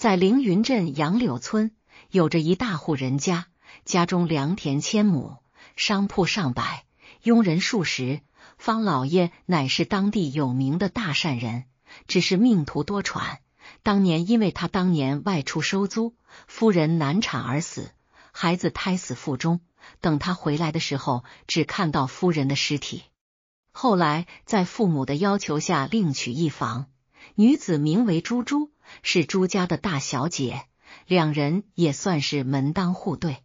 在凌云镇杨柳村，有着一大户人家，家中良田千亩，商铺上百，佣人数十。方老爷乃是当地有名的大善人，只是命途多舛。当年因为他当年外出收租，夫人难产而死，孩子胎死腹中。等他回来的时候，只看到夫人的尸体。后来在父母的要求下，另娶一房。女子名为朱珠，是朱家的大小姐，两人也算是门当户对。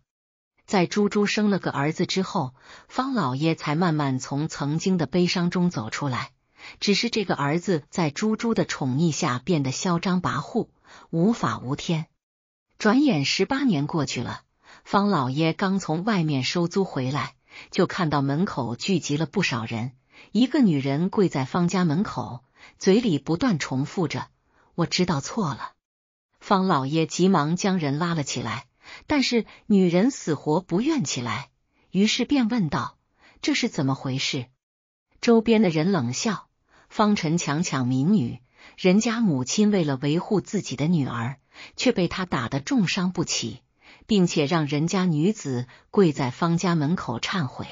在朱珠生了个儿子之后，方老爷才慢慢从曾经的悲伤中走出来。只是这个儿子在朱珠的宠溺下变得嚣张跋扈、无法无天。转眼十八年过去了，方老爷刚从外面收租回来，就看到门口聚集了不少人，一个女人跪在方家门口。嘴里不断重复着“我知道错了”。方老爷急忙将人拉了起来，但是女人死活不愿起来，于是便问道：“这是怎么回事？”周边的人冷笑：“方辰强抢民女，人家母亲为了维护自己的女儿，却被他打得重伤不起，并且让人家女子跪在方家门口忏悔。”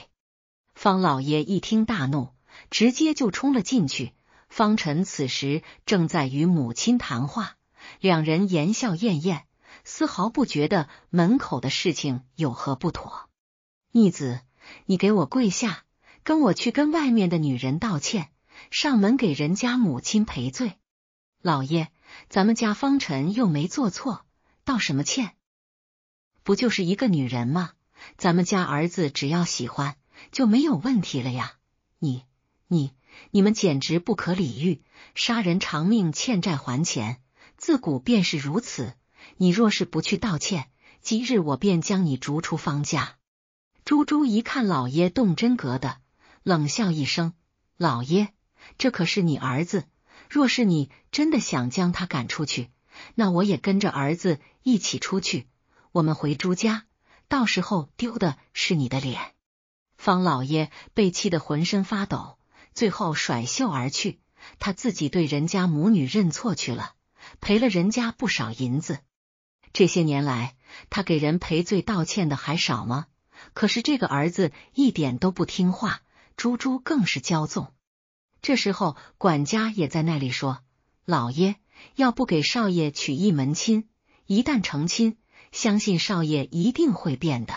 方老爷一听大怒，直接就冲了进去。方辰此时正在与母亲谈话，两人言笑晏晏，丝毫不觉得门口的事情有何不妥。逆子，你给我跪下，跟我去跟外面的女人道歉，上门给人家母亲赔罪。老爷，咱们家方辰又没做错，道什么歉？不就是一个女人吗？咱们家儿子只要喜欢，就没有问题了呀！你你。你们简直不可理喻！杀人偿命，欠债还钱，自古便是如此。你若是不去道歉，今日我便将你逐出方家。朱朱一看老爷动真格的，冷笑一声：“老爷，这可是你儿子。若是你真的想将他赶出去，那我也跟着儿子一起出去。我们回朱家，到时候丢的是你的脸。”方老爷被气得浑身发抖。最后甩袖而去，他自己对人家母女认错去了，赔了人家不少银子。这些年来，他给人赔罪道歉的还少吗？可是这个儿子一点都不听话，猪猪更是骄纵。这时候，管家也在那里说：“老爷，要不给少爷娶一门亲？一旦成亲，相信少爷一定会变的。”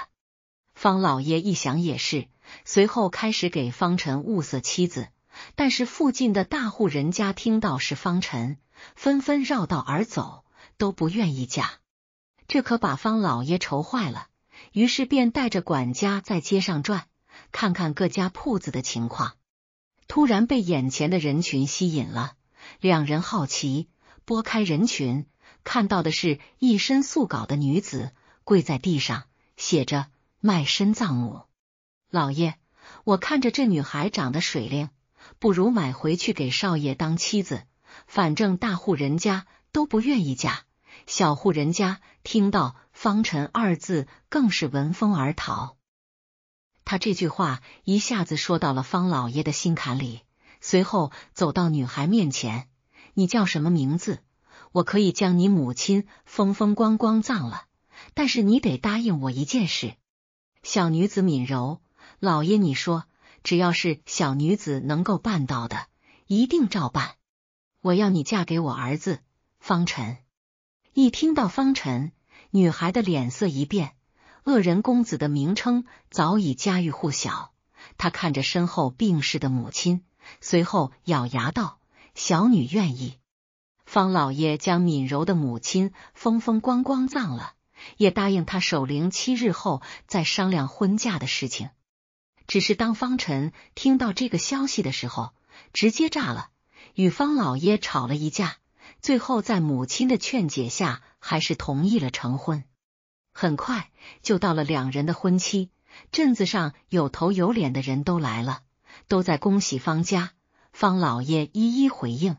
方老爷一想也是。随后开始给方辰物色妻子，但是附近的大户人家听到是方辰，纷纷绕道而走，都不愿意嫁。这可把方老爷愁坏了，于是便带着管家在街上转，看看各家铺子的情况。突然被眼前的人群吸引了，两人好奇拨开人群，看到的是一身素稿的女子跪在地上，写着“卖身葬母”。老爷，我看着这女孩长得水灵，不如买回去给少爷当妻子。反正大户人家都不愿意嫁，小户人家听到“方辰”二字更是闻风而逃。他这句话一下子说到了方老爷的心坎里，随后走到女孩面前：“你叫什么名字？我可以将你母亲风风光光葬了，但是你得答应我一件事。”小女子敏柔。老爷，你说，只要是小女子能够办到的，一定照办。我要你嫁给我儿子方辰。一听到方辰，女孩的脸色一变。恶人公子的名称早已家喻户晓。他看着身后病逝的母亲，随后咬牙道：“小女愿意。”方老爷将敏柔的母亲风风光光葬了，也答应他守灵七日后再商量婚嫁的事情。只是当方辰听到这个消息的时候，直接炸了，与方老爷吵了一架，最后在母亲的劝解下，还是同意了成婚。很快就到了两人的婚期，镇子上有头有脸的人都来了，都在恭喜方家，方老爷一一回应。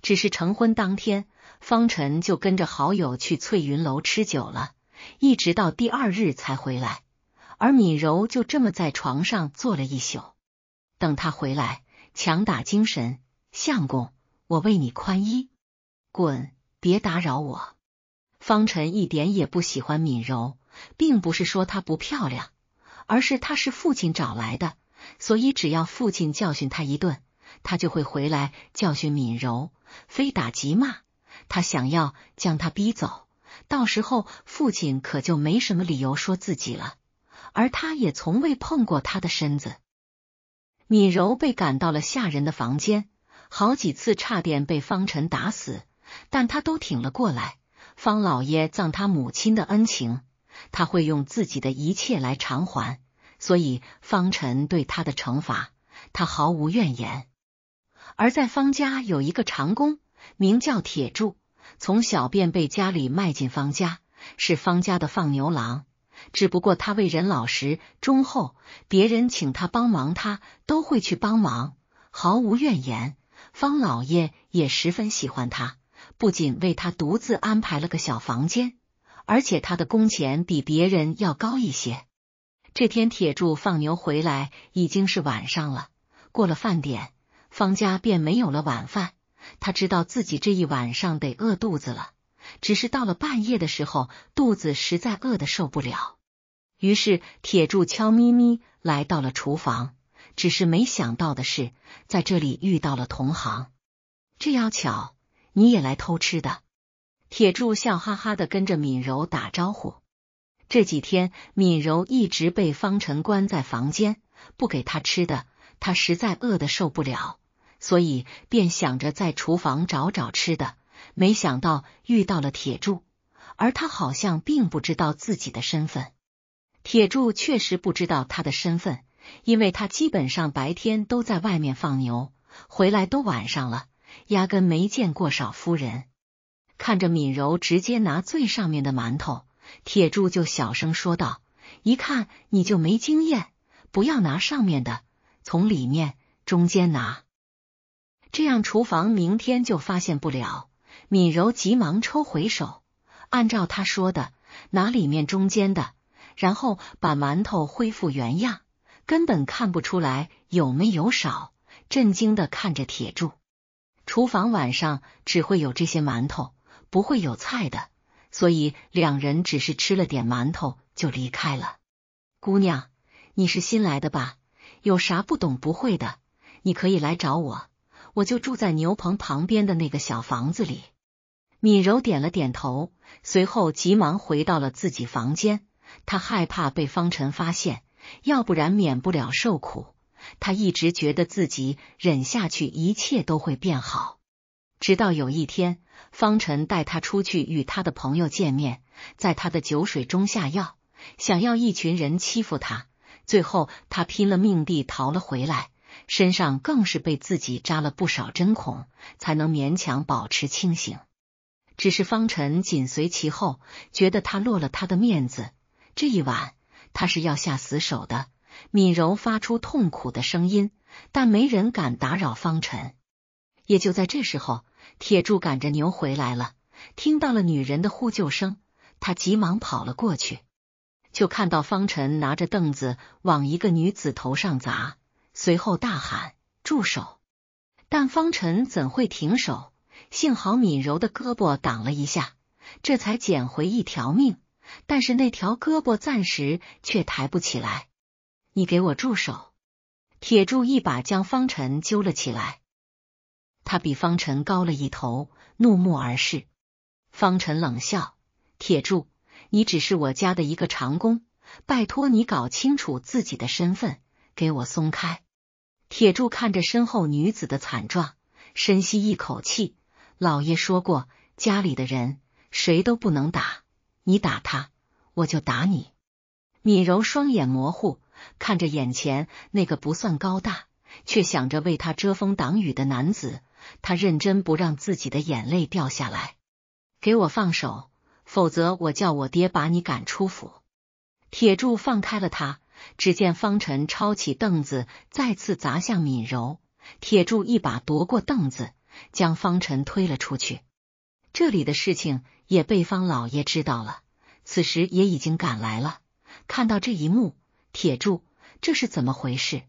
只是成婚当天，方辰就跟着好友去翠云楼吃酒了，一直到第二日才回来。而敏柔就这么在床上坐了一宿，等他回来，强打精神。相公，我为你宽衣。滚！别打扰我。方辰一点也不喜欢敏柔，并不是说她不漂亮，而是她是父亲找来的，所以只要父亲教训他一顿，他就会回来教训敏柔，非打即骂。他想要将他逼走，到时候父亲可就没什么理由说自己了。而他也从未碰过他的身子。敏柔被赶到了下人的房间，好几次差点被方晨打死，但他都挺了过来。方老爷葬他母亲的恩情，他会用自己的一切来偿还，所以方晨对他的惩罚，他毫无怨言。而在方家有一个长工，名叫铁柱，从小便被家里卖进方家，是方家的放牛郎。只不过他为人老实忠厚，别人请他帮忙，他都会去帮忙，毫无怨言。方老爷也十分喜欢他，不仅为他独自安排了个小房间，而且他的工钱比别人要高一些。这天铁柱放牛回来已经是晚上了，过了饭点，方家便没有了晚饭。他知道自己这一晚上得饿肚子了。只是到了半夜的时候，肚子实在饿的受不了，于是铁柱悄咪咪来到了厨房。只是没想到的是，在这里遇到了同行，这要巧，你也来偷吃的。铁柱笑哈哈的跟着敏柔打招呼。这几天，敏柔一直被方晨关在房间，不给他吃的，他实在饿的受不了，所以便想着在厨房找找吃的。没想到遇到了铁柱，而他好像并不知道自己的身份。铁柱确实不知道他的身份，因为他基本上白天都在外面放牛，回来都晚上了，压根没见过少夫人。看着敏柔直接拿最上面的馒头，铁柱就小声说道：“一看你就没经验，不要拿上面的，从里面中间拿，这样厨房明天就发现不了。”敏柔急忙抽回手，按照他说的拿里面中间的，然后把馒头恢复原样，根本看不出来有没有少。震惊的看着铁柱，厨房晚上只会有这些馒头，不会有菜的，所以两人只是吃了点馒头就离开了。姑娘，你是新来的吧？有啥不懂不会的，你可以来找我，我就住在牛棚旁边的那个小房子里。米柔点了点头，随后急忙回到了自己房间。他害怕被方晨发现，要不然免不了受苦。他一直觉得自己忍下去，一切都会变好。直到有一天，方晨带他出去与他的朋友见面，在他的酒水中下药，想要一群人欺负他。最后，他拼了命地逃了回来，身上更是被自己扎了不少针孔，才能勉强保持清醒。只是方辰紧随其后，觉得他落了他的面子。这一晚，他是要下死手的。敏柔发出痛苦的声音，但没人敢打扰方辰。也就在这时候，铁柱赶着牛回来了，听到了女人的呼救声，他急忙跑了过去，就看到方辰拿着凳子往一个女子头上砸，随后大喊“住手”，但方辰怎会停手？幸好敏柔的胳膊挡了一下，这才捡回一条命。但是那条胳膊暂时却抬不起来。你给我住手！铁柱一把将方晨揪了起来。他比方晨高了一头，怒目而视。方晨冷笑：“铁柱，你只是我家的一个长工，拜托你搞清楚自己的身份，给我松开。”铁柱看着身后女子的惨状，深吸一口气。老爷说过，家里的人谁都不能打。你打他，我就打你。敏柔双眼模糊，看着眼前那个不算高大，却想着为他遮风挡雨的男子，他认真不让自己的眼泪掉下来。给我放手，否则我叫我爹把你赶出府。铁柱放开了他，只见方晨抄起凳子再次砸向敏柔，铁柱一把夺过凳子。将方辰推了出去，这里的事情也被方老爷知道了。此时也已经赶来了，看到这一幕，铁柱，这是怎么回事？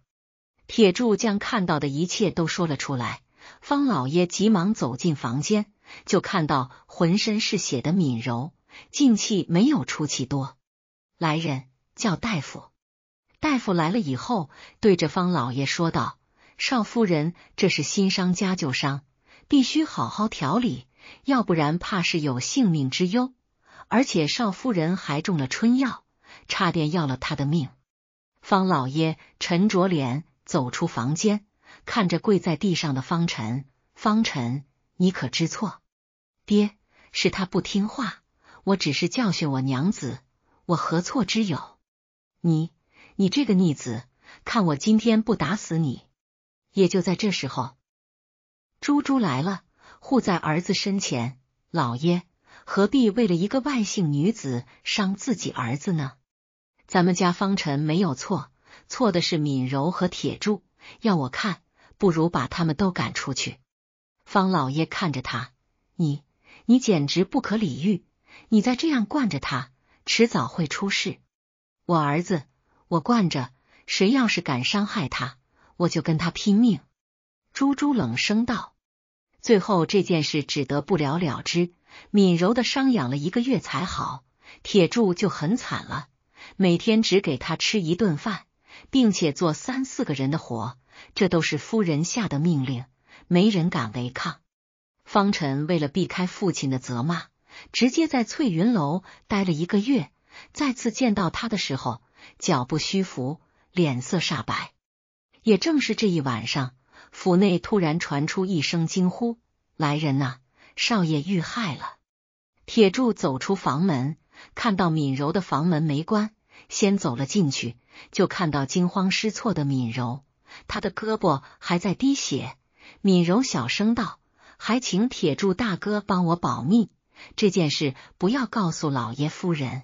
铁柱将看到的一切都说了出来。方老爷急忙走进房间，就看到浑身是血的敏柔，进气没有出气多。来人，叫大夫。大夫来了以后，对着方老爷说道：“少夫人，这是新伤加旧伤。”必须好好调理，要不然怕是有性命之忧。而且少夫人还中了春药，差点要了他的命。方老爷沉着脸走出房间，看着跪在地上的方辰，方辰，你可知错？爹是他不听话，我只是教训我娘子，我何错之有？你，你这个逆子，看我今天不打死你！也就在这时候。猪猪来了，护在儿子身前。老爷何必为了一个外姓女子伤自己儿子呢？咱们家方辰没有错，错的是敏柔和铁柱。要我看，不如把他们都赶出去。方老爷看着他，你你简直不可理喻！你再这样惯着他，迟早会出事。我儿子，我惯着谁，要是敢伤害他，我就跟他拼命。猪猪冷声道。最后这件事只得不了了之。敏柔的伤养了一个月才好，铁柱就很惨了，每天只给他吃一顿饭，并且做三四个人的活，这都是夫人下的命令，没人敢违抗。方辰为了避开父亲的责骂，直接在翠云楼待了一个月。再次见到他的时候，脚步虚浮，脸色煞白。也正是这一晚上。府内突然传出一声惊呼：“来人呐，少爷遇害了！”铁柱走出房门，看到敏柔的房门没关，先走了进去，就看到惊慌失措的敏柔，他的胳膊还在滴血。敏柔小声道：“还请铁柱大哥帮我保密，这件事不要告诉老爷夫人。”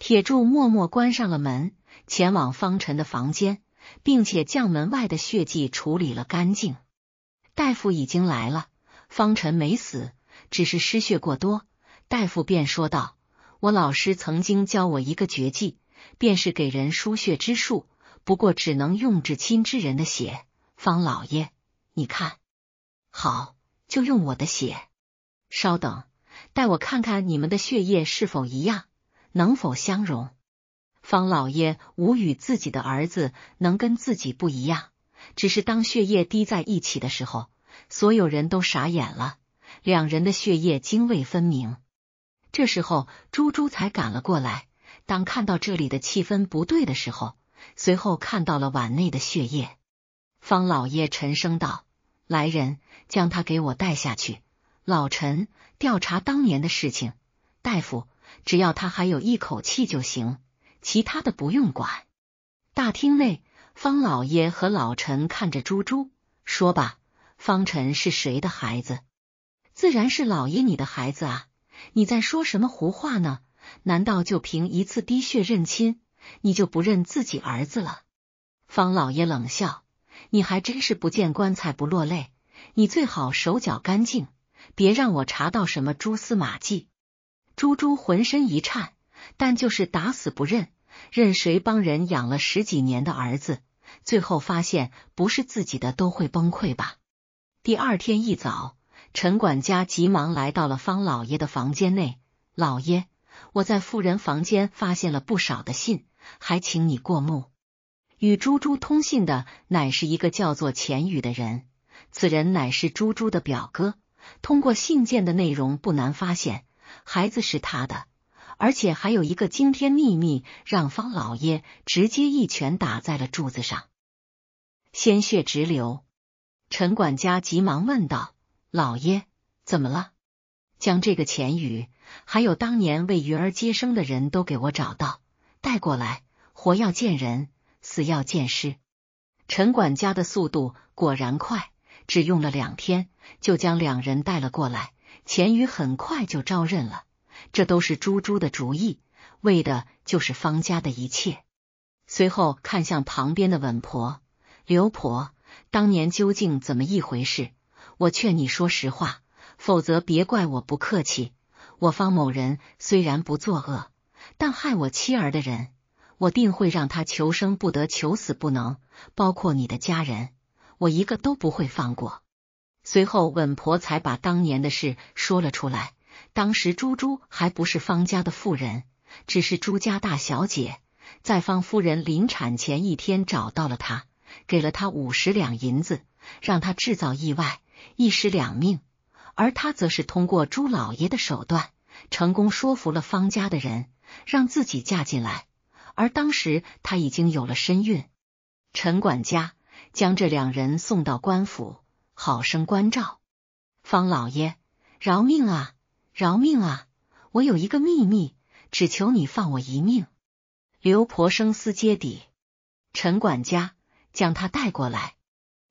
铁柱默默关上了门，前往方辰的房间。并且将门外的血迹处理了干净。大夫已经来了，方辰没死，只是失血过多。大夫便说道：“我老师曾经教我一个绝技，便是给人输血之术，不过只能用至亲之人的血。”方老爷，你看，好，就用我的血。稍等，待我看看你们的血液是否一样，能否相融。方老爷无语，自己的儿子能跟自己不一样？只是当血液滴在一起的时候，所有人都傻眼了。两人的血液泾渭分明。这时候，猪猪才赶了过来。当看到这里的气氛不对的时候，随后看到了碗内的血液。方老爷沉声道：“来人，将他给我带下去。老陈，调查当年的事情。大夫，只要他还有一口气就行。”其他的不用管。大厅内，方老爷和老陈看着猪猪说：“吧，方晨是谁的孩子？自然是老爷你的孩子啊！你在说什么胡话呢？难道就凭一次滴血认亲，你就不认自己儿子了？”方老爷冷笑：“你还真是不见棺材不落泪，你最好手脚干净，别让我查到什么蛛丝马迹。”猪猪浑身一颤，但就是打死不认。任谁帮人养了十几年的儿子，最后发现不是自己的，都会崩溃吧。第二天一早，陈管家急忙来到了方老爷的房间内。老爷，我在妇人房间发现了不少的信，还请你过目。与猪猪通信的乃是一个叫做钱宇的人，此人乃是猪猪的表哥。通过信件的内容，不难发现孩子是他的。而且还有一个惊天秘密，让方老爷直接一拳打在了柱子上，鲜血直流。陈管家急忙问道：“老爷，怎么了？”将这个钱宇，还有当年为鱼儿接生的人都给我找到，带过来，活要见人，死要见尸。陈管家的速度果然快，只用了两天就将两人带了过来。钱宇很快就招认了。这都是猪猪的主意，为的就是方家的一切。随后看向旁边的稳婆刘婆，当年究竟怎么一回事？我劝你说实话，否则别怪我不客气。我方某人虽然不作恶，但害我妻儿的人，我定会让他求生不得，求死不能，包括你的家人，我一个都不会放过。随后，稳婆才把当年的事说了出来。当时朱珠还不是方家的妇人，只是朱家大小姐。在方夫人临产前一天找到了他，给了他五十两银子，让他制造意外，一尸两命。而他则是通过朱老爷的手段，成功说服了方家的人，让自己嫁进来。而当时他已经有了身孕。陈管家将这两人送到官府，好生关照。方老爷，饶命啊！饶命啊！我有一个秘密，只求你放我一命。刘婆生嘶皆底，陈管家将他带过来。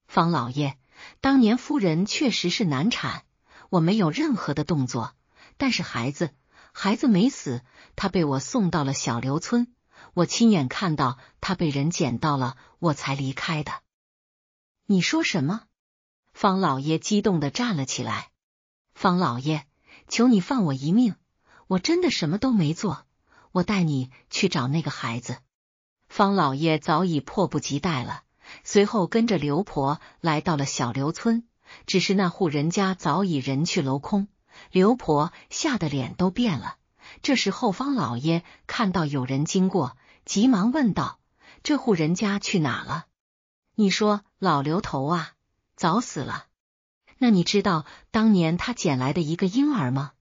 方老爷，当年夫人确实是难产，我没有任何的动作，但是孩子，孩子没死，他被我送到了小刘村，我亲眼看到他被人捡到了，我才离开的。你说什么？方老爷激动的站了起来。方老爷。求你放我一命！我真的什么都没做，我带你去找那个孩子。方老爷早已迫不及待了，随后跟着刘婆来到了小刘村，只是那户人家早已人去楼空，刘婆吓得脸都变了。这时后方老爷看到有人经过，急忙问道：“这户人家去哪了？”你说老刘头啊，早死了。那你知道当年他捡来的一个婴儿吗？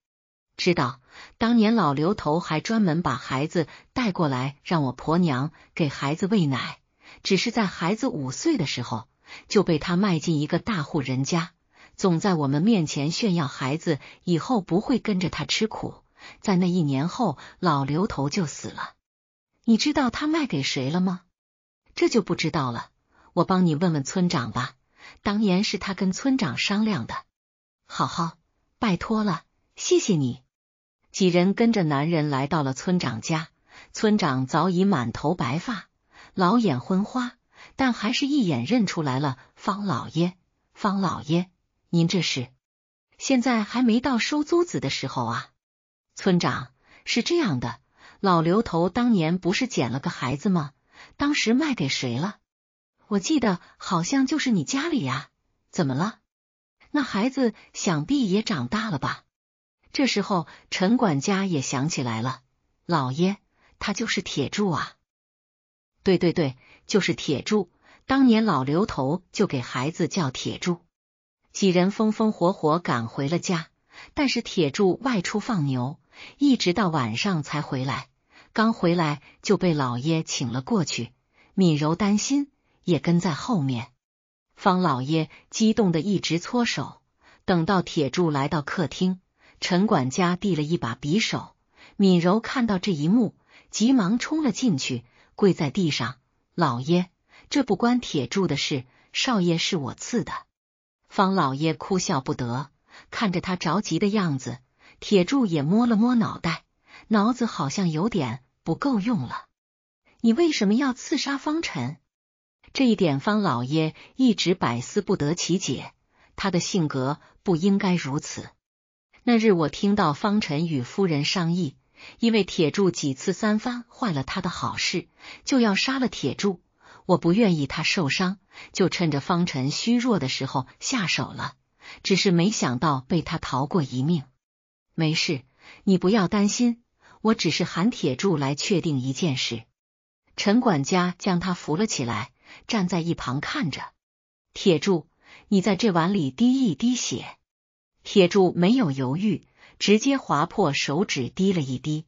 知道，当年老刘头还专门把孩子带过来，让我婆娘给孩子喂奶。只是在孩子五岁的时候，就被他卖进一个大户人家，总在我们面前炫耀孩子以后不会跟着他吃苦。在那一年后，老刘头就死了。你知道他卖给谁了吗？这就不知道了，我帮你问问村长吧。当年是他跟村长商量的，好好，拜托了，谢谢你。几人跟着男人来到了村长家，村长早已满头白发，老眼昏花，但还是一眼认出来了方老爷。方老爷，您这是？现在还没到收租子的时候啊。村长是这样的，老刘头当年不是捡了个孩子吗？当时卖给谁了？我记得好像就是你家里呀，怎么了？那孩子想必也长大了吧？这时候陈管家也想起来了，老爷，他就是铁柱啊！对对对，就是铁柱，当年老刘头就给孩子叫铁柱。几人风风火火赶回了家，但是铁柱外出放牛，一直到晚上才回来。刚回来就被老爷请了过去。敏柔担心。也跟在后面，方老爷激动的一直搓手。等到铁柱来到客厅，陈管家递了一把匕首。敏柔看到这一幕，急忙冲了进去，跪在地上：“老爷，这不关铁柱的事，少爷是我刺的。”方老爷哭笑不得，看着他着急的样子，铁柱也摸了摸脑袋，脑子好像有点不够用了。你为什么要刺杀方辰？这一点方老爷一直百思不得其解，他的性格不应该如此。那日我听到方辰与夫人商议，因为铁柱几次三番坏了他的好事，就要杀了铁柱。我不愿意他受伤，就趁着方辰虚弱的时候下手了。只是没想到被他逃过一命。没事，你不要担心，我只是喊铁柱来确定一件事。陈管家将他扶了起来。站在一旁看着，铁柱，你在这碗里滴一滴血。铁柱没有犹豫，直接划破手指滴了一滴。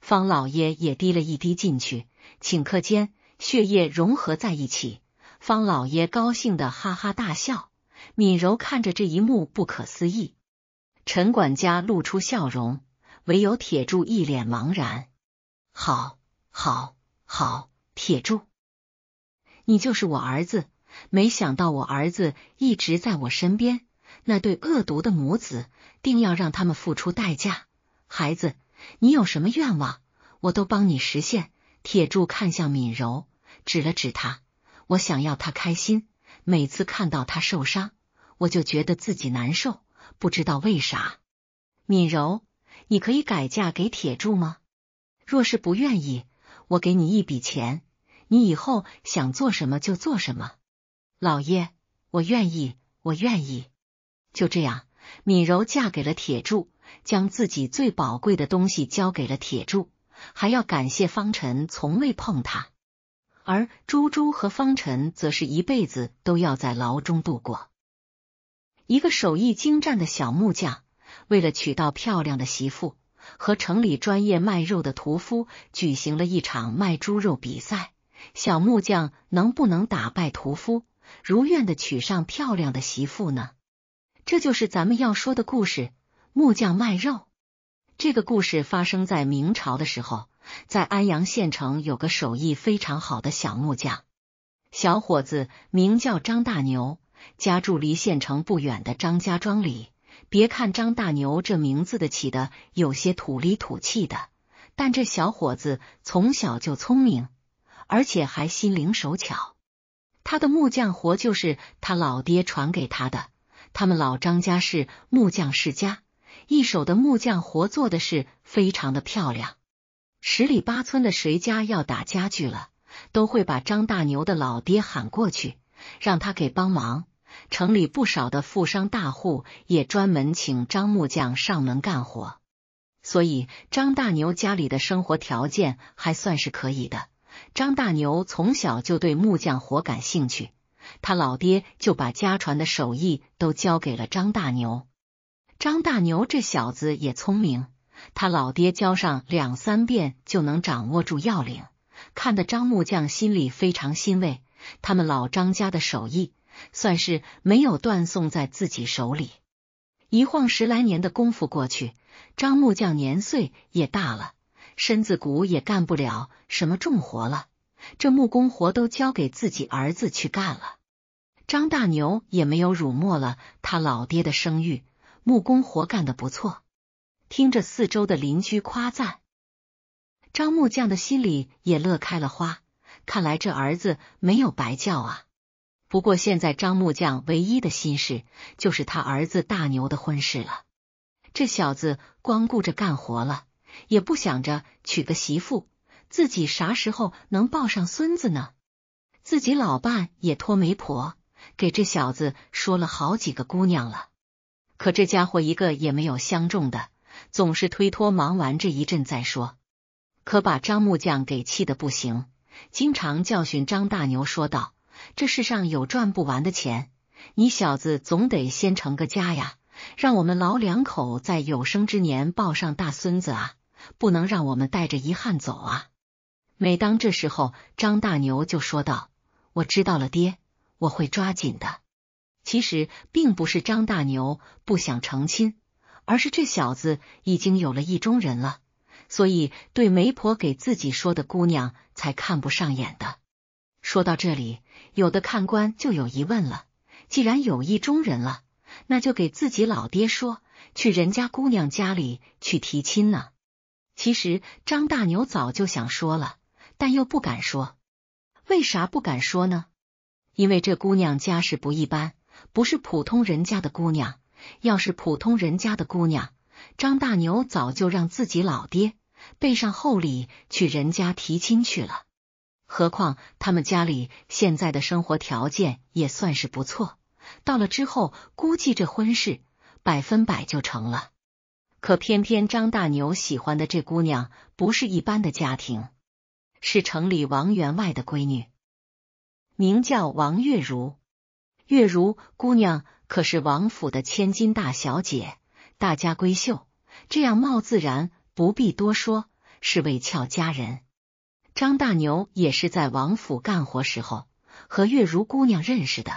方老爷也滴了一滴进去，顷刻间血液融合在一起。方老爷高兴的哈哈大笑。敏柔看着这一幕，不可思议。陈管家露出笑容，唯有铁柱一脸茫然。好，好，好，铁柱。你就是我儿子，没想到我儿子一直在我身边。那对恶毒的母子，定要让他们付出代价。孩子，你有什么愿望，我都帮你实现。铁柱看向敏柔，指了指他，我想要他开心。每次看到他受伤，我就觉得自己难受，不知道为啥。敏柔，你可以改嫁给铁柱吗？若是不愿意，我给你一笔钱。你以后想做什么就做什么，老爷，我愿意，我愿意。就这样，敏柔嫁给了铁柱，将自己最宝贵的东西交给了铁柱，还要感谢方辰从未碰他。而猪猪和方辰则是一辈子都要在牢中度过。一个手艺精湛的小木匠，为了娶到漂亮的媳妇，和城里专业卖肉的屠夫举行了一场卖猪肉比赛。小木匠能不能打败屠夫，如愿的娶上漂亮的媳妇呢？这就是咱们要说的故事。木匠卖肉。这个故事发生在明朝的时候，在安阳县城有个手艺非常好的小木匠，小伙子名叫张大牛，家住离县城不远的张家庄里。别看张大牛这名字的起的有些土里土气的，但这小伙子从小就聪明。而且还心灵手巧，他的木匠活就是他老爹传给他的。他们老张家是木匠世家，一手的木匠活做的是非常的漂亮。十里八村的谁家要打家具了，都会把张大牛的老爹喊过去，让他给帮忙。城里不少的富商大户也专门请张木匠上门干活，所以张大牛家里的生活条件还算是可以的。张大牛从小就对木匠活感兴趣，他老爹就把家传的手艺都教给了张大牛。张大牛这小子也聪明，他老爹教上两三遍就能掌握住要领，看得张木匠心里非常欣慰。他们老张家的手艺算是没有断送在自己手里。一晃十来年的功夫过去，张木匠年岁也大了。身子骨也干不了什么重活了，这木工活都交给自己儿子去干了。张大牛也没有辱没了他老爹的声誉，木工活干的不错，听着四周的邻居夸赞，张木匠的心里也乐开了花。看来这儿子没有白叫啊。不过现在张木匠唯一的心事就是他儿子大牛的婚事了，这小子光顾着干活了。也不想着娶个媳妇，自己啥时候能抱上孙子呢？自己老伴也托媒婆给这小子说了好几个姑娘了，可这家伙一个也没有相中的，总是推脱忙完这一阵再说，可把张木匠给气的不行，经常教训张大牛说道：“这世上有赚不完的钱，你小子总得先成个家呀，让我们老两口在有生之年抱上大孙子啊！”不能让我们带着遗憾走啊！每当这时候，张大牛就说道：“我知道了，爹，我会抓紧的。”其实并不是张大牛不想成亲，而是这小子已经有了意中人了，所以对媒婆给自己说的姑娘才看不上眼的。说到这里，有的看官就有疑问了：既然有意中人了，那就给自己老爹说，去人家姑娘家里去提亲呢？其实张大牛早就想说了，但又不敢说。为啥不敢说呢？因为这姑娘家世不一般，不是普通人家的姑娘。要是普通人家的姑娘，张大牛早就让自己老爹备上厚礼去人家提亲去了。何况他们家里现在的生活条件也算是不错，到了之后估计这婚事百分百就成了。可偏偏张大牛喜欢的这姑娘不是一般的家庭，是城里王员外的闺女，名叫王月如。月如姑娘可是王府的千金大小姐，大家闺秀，这样貌自然不必多说，是位俏佳人。张大牛也是在王府干活时候和月如姑娘认识的。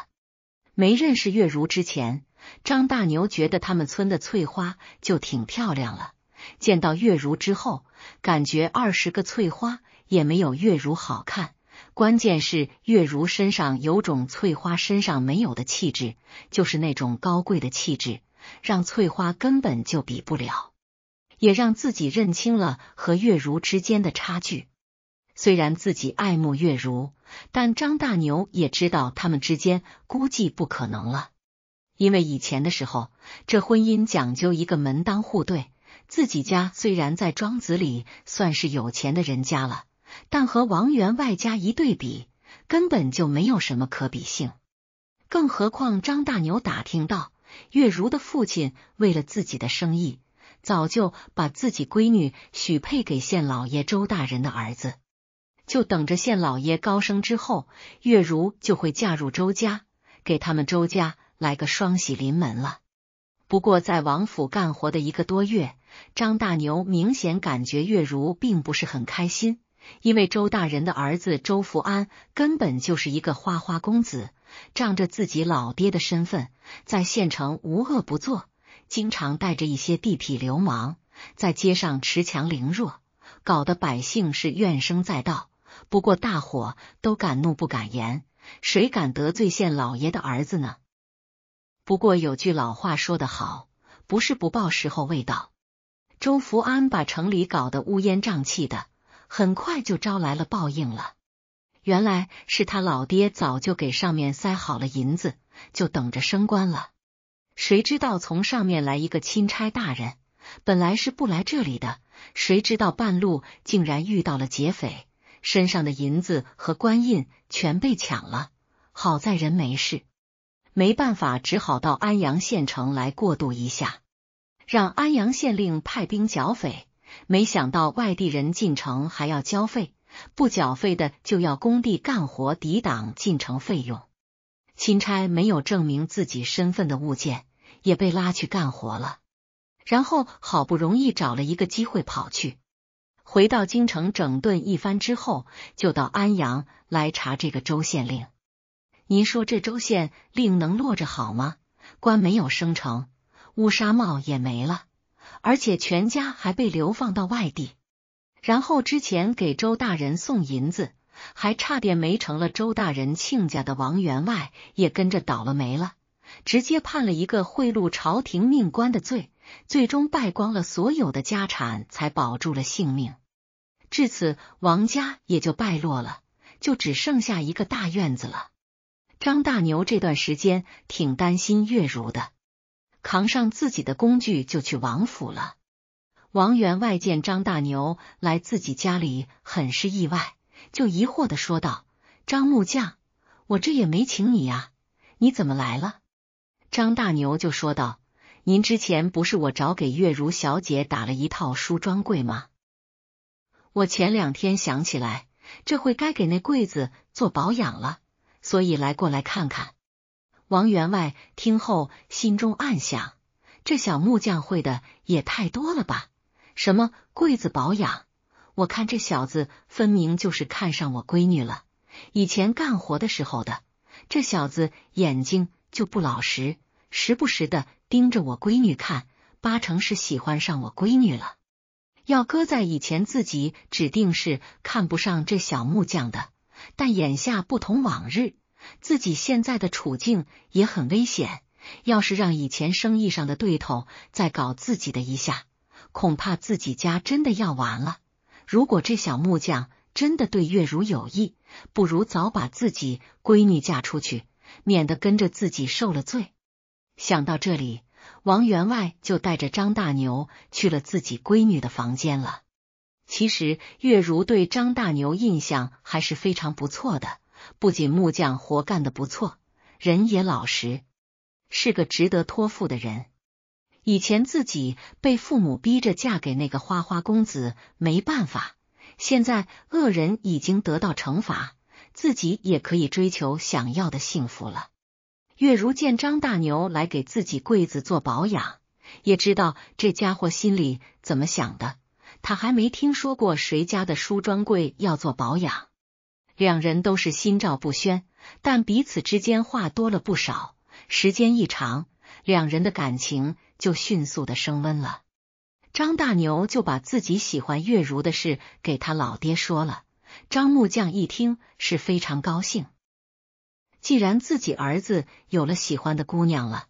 没认识月如之前。张大牛觉得他们村的翠花就挺漂亮了，见到月如之后，感觉二十个翠花也没有月如好看。关键是月如身上有种翠花身上没有的气质，就是那种高贵的气质，让翠花根本就比不了，也让自己认清了和月如之间的差距。虽然自己爱慕月如，但张大牛也知道他们之间估计不可能了。因为以前的时候，这婚姻讲究一个门当户对。自己家虽然在庄子里算是有钱的人家了，但和王员外家一对比，根本就没有什么可比性。更何况张大牛打听到，月如的父亲为了自己的生意，早就把自己闺女许配给县老爷周大人的儿子，就等着县老爷高升之后，月如就会嫁入周家，给他们周家。来个双喜临门了。不过在王府干活的一个多月，张大牛明显感觉月如并不是很开心，因为周大人的儿子周福安根本就是一个花花公子，仗着自己老爹的身份，在县城无恶不作，经常带着一些地痞流氓在街上恃强凌弱，搞得百姓是怨声载道。不过大伙都敢怒不敢言，谁敢得罪县老爷的儿子呢？不过有句老话说得好，不是不报，时候未到。周福安把城里搞得乌烟瘴气的，很快就招来了报应了。原来是他老爹早就给上面塞好了银子，就等着升官了。谁知道从上面来一个钦差大人，本来是不来这里的，谁知道半路竟然遇到了劫匪，身上的银子和官印全被抢了。好在人没事。没办法，只好到安阳县城来过渡一下，让安阳县令派兵剿匪。没想到外地人进城还要交费，不缴费的就要工地干活抵挡进城费用。钦差没有证明自己身份的物件，也被拉去干活了。然后好不容易找了一个机会跑去，回到京城整顿一番之后，就到安阳来查这个周县令。您说这州县令能落着好吗？官没有升成，乌纱帽也没了，而且全家还被流放到外地。然后之前给周大人送银子，还差点没成了周大人亲家的王员外也跟着倒了霉了，直接判了一个贿赂朝廷命官的罪，最终败光了所有的家产，才保住了性命。至此，王家也就败落了，就只剩下一个大院子了。张大牛这段时间挺担心月如的，扛上自己的工具就去王府了。王员外见张大牛来自己家里，很是意外，就疑惑的说道：“张木匠，我这也没请你呀，你怎么来了？”张大牛就说道：“您之前不是我找给月如小姐打了一套梳妆柜吗？我前两天想起来，这会该给那柜子做保养了。”所以来过来看看。王员外听后心中暗想：这小木匠会的也太多了吧？什么柜子保养？我看这小子分明就是看上我闺女了。以前干活的时候的，这小子眼睛就不老实，时不时的盯着我闺女看，八成是喜欢上我闺女了。要搁在以前，自己指定是看不上这小木匠的。但眼下不同往日，自己现在的处境也很危险。要是让以前生意上的对头再搞自己的一下，恐怕自己家真的要完了。如果这小木匠真的对月如有意，不如早把自己闺女嫁出去，免得跟着自己受了罪。想到这里，王员外就带着张大牛去了自己闺女的房间了。其实月如对张大牛印象还是非常不错的，不仅木匠活干的不错，人也老实，是个值得托付的人。以前自己被父母逼着嫁给那个花花公子，没办法。现在恶人已经得到惩罚，自己也可以追求想要的幸福了。月如见张大牛来给自己柜子做保养，也知道这家伙心里怎么想的。他还没听说过谁家的梳妆柜要做保养，两人都是心照不宣，但彼此之间话多了不少。时间一长，两人的感情就迅速的升温了。张大牛就把自己喜欢月如的事给他老爹说了，张木匠一听是非常高兴，既然自己儿子有了喜欢的姑娘了，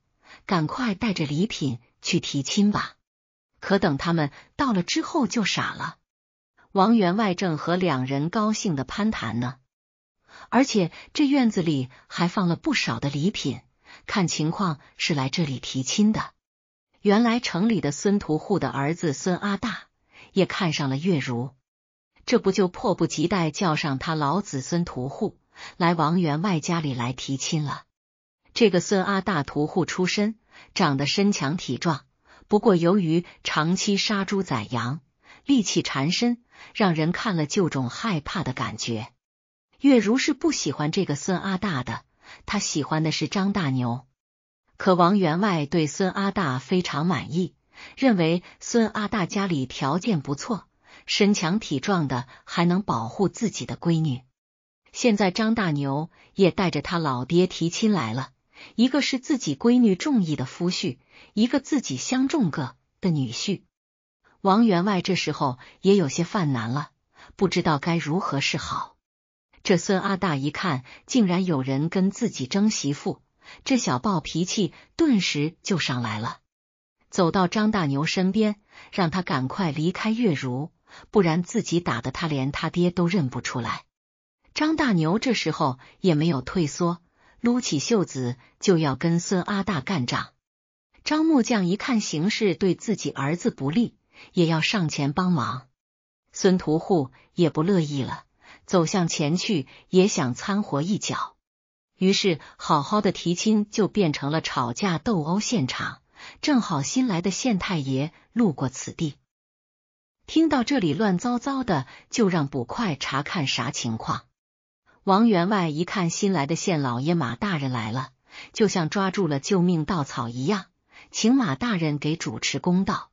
赶快带着礼品去提亲吧。可等他们到了之后就傻了，王员外正和两人高兴的攀谈呢，而且这院子里还放了不少的礼品，看情况是来这里提亲的。原来城里的孙屠户的儿子孙阿大也看上了月如，这不就迫不及待叫上他老子孙屠户来王员外家里来提亲了。这个孙阿大屠户出身，长得身强体壮。不过，由于长期杀猪宰羊，戾气缠身，让人看了就种害怕的感觉。月如是不喜欢这个孙阿大的，他喜欢的是张大牛。可王员外对孙阿大非常满意，认为孙阿大家里条件不错，身强体壮的，还能保护自己的闺女。现在张大牛也带着他老爹提亲来了。一个是自己闺女中意的夫婿，一个自己相中个的女婿。王员外这时候也有些犯难了，不知道该如何是好。这孙阿大一看竟然有人跟自己争媳妇，这小暴脾气顿时就上来了，走到张大牛身边，让他赶快离开月如，不然自己打的他连他爹都认不出来。张大牛这时候也没有退缩。撸起袖子就要跟孙阿大干仗，张木匠一看形势对自己儿子不利，也要上前帮忙。孙屠户也不乐意了，走向前去也想掺和一脚。于是，好好的提亲就变成了吵架斗殴现场。正好新来的县太爷路过此地，听到这里乱糟糟的，就让捕快查看啥情况。王员外一看新来的县老爷马大人来了，就像抓住了救命稻草一样，请马大人给主持公道。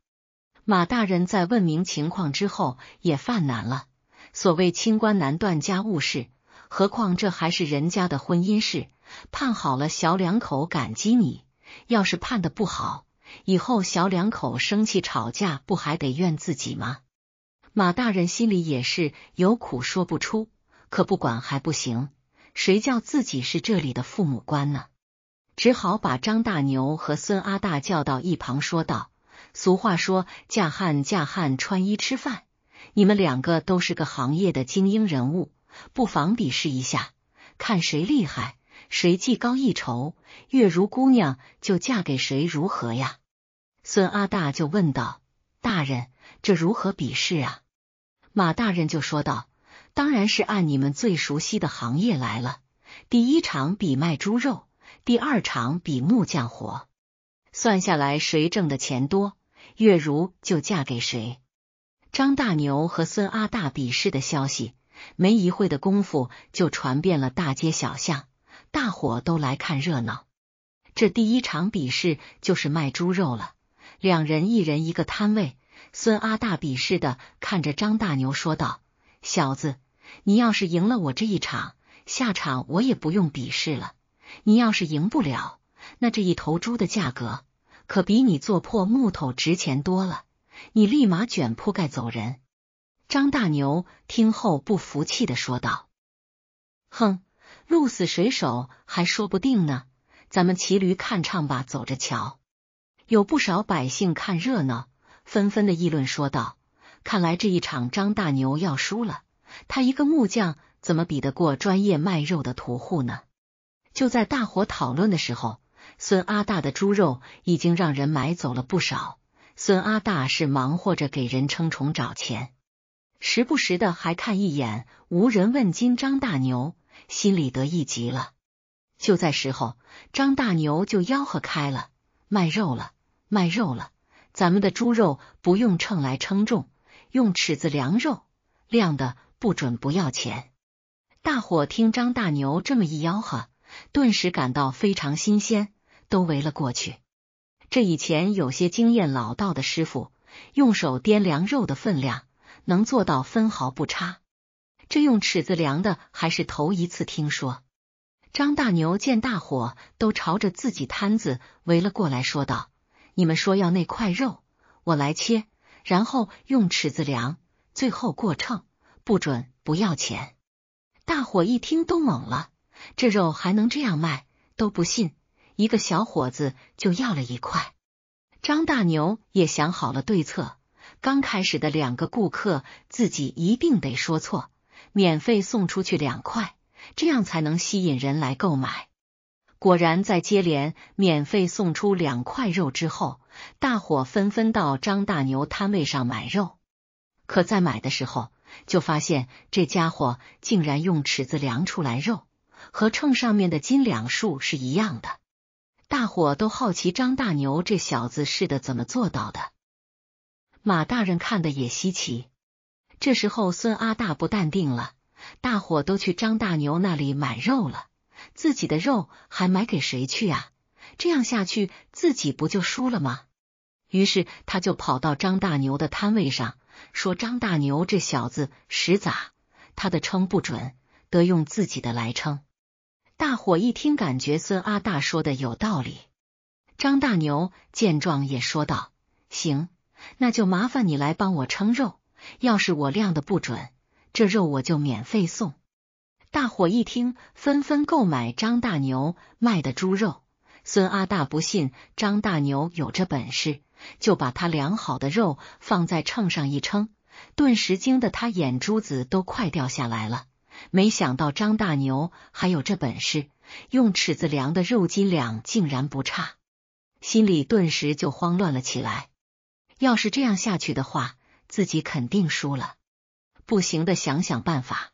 马大人在问明情况之后也犯难了。所谓清官难断家务事，何况这还是人家的婚姻事。判好了，小两口感激你；要是判的不好，以后小两口生气吵架，不还得怨自己吗？马大人心里也是有苦说不出。可不管还不行，谁叫自己是这里的父母官呢？只好把张大牛和孙阿大叫到一旁，说道：“俗话说，嫁汉嫁汉，穿衣吃饭。你们两个都是个行业的精英人物，不妨比试一下，看谁厉害，谁技高一筹，月如姑娘就嫁给谁，如何呀？”孙阿大就问道：“大人，这如何比试啊？”马大人就说道。当然是按你们最熟悉的行业来了。第一场比卖猪肉，第二场比木匠活，算下来谁挣的钱多，月如就嫁给谁。张大牛和孙阿大比试的消息，没一会的功夫就传遍了大街小巷，大伙都来看热闹。这第一场比试就是卖猪肉了，两人一人一个摊位，孙阿大鄙视的看着张大牛说道。小子，你要是赢了我这一场，下场我也不用比试了。你要是赢不了，那这一头猪的价格可比你做破木头值钱多了。你立马卷铺盖走人。张大牛听后不服气的说道：“哼，鹿死谁手还说不定呢，咱们骑驴看唱吧，走着瞧。”有不少百姓看热闹，纷纷的议论说道。看来这一场张大牛要输了。他一个木匠怎么比得过专业卖肉的屠户呢？就在大伙讨论的时候，孙阿大的猪肉已经让人买走了不少。孙阿大是忙活着给人称重找钱，时不时的还看一眼无人问津张大牛，心里得意极了。就在时候，张大牛就吆喝开了：“卖肉了，卖肉了！咱们的猪肉不用秤来称重。”用尺子量肉，量的不准不要钱。大伙听张大牛这么一吆喝，顿时感到非常新鲜，都围了过去。这以前有些经验老道的师傅用手掂量肉的分量，能做到分毫不差。这用尺子量的还是头一次听说。张大牛见大伙都朝着自己摊子围了过来，说道：“你们说要那块肉，我来切。”然后用尺子量，最后过秤，不准不要钱。大伙一听都懵了，这肉还能这样卖？都不信。一个小伙子就要了一块。张大牛也想好了对策，刚开始的两个顾客自己一定得说错，免费送出去两块，这样才能吸引人来购买。果然，在接连免费送出两块肉之后，大伙纷纷到张大牛摊位上买肉。可在买的时候，就发现这家伙竟然用尺子量出来肉和秤上面的斤两数是一样的。大伙都好奇张大牛这小子是的怎么做到的。马大人看的也稀奇。这时候，孙阿大不淡定了，大伙都去张大牛那里买肉了。自己的肉还买给谁去啊？这样下去自己不就输了吗？于是他就跑到张大牛的摊位上，说：“张大牛这小子实杂，他的称不准，得用自己的来称。”大伙一听，感觉孙阿大说的有道理。张大牛见状也说道：“行，那就麻烦你来帮我称肉。要是我量的不准，这肉我就免费送。”大伙一听，纷纷购买张大牛卖的猪肉。孙阿大不信张大牛有这本事，就把他量好的肉放在秤上一称，顿时惊得他眼珠子都快掉下来了。没想到张大牛还有这本事，用尺子量的肉斤两竟然不差，心里顿时就慌乱了起来。要是这样下去的话，自己肯定输了。不行的，想想办法。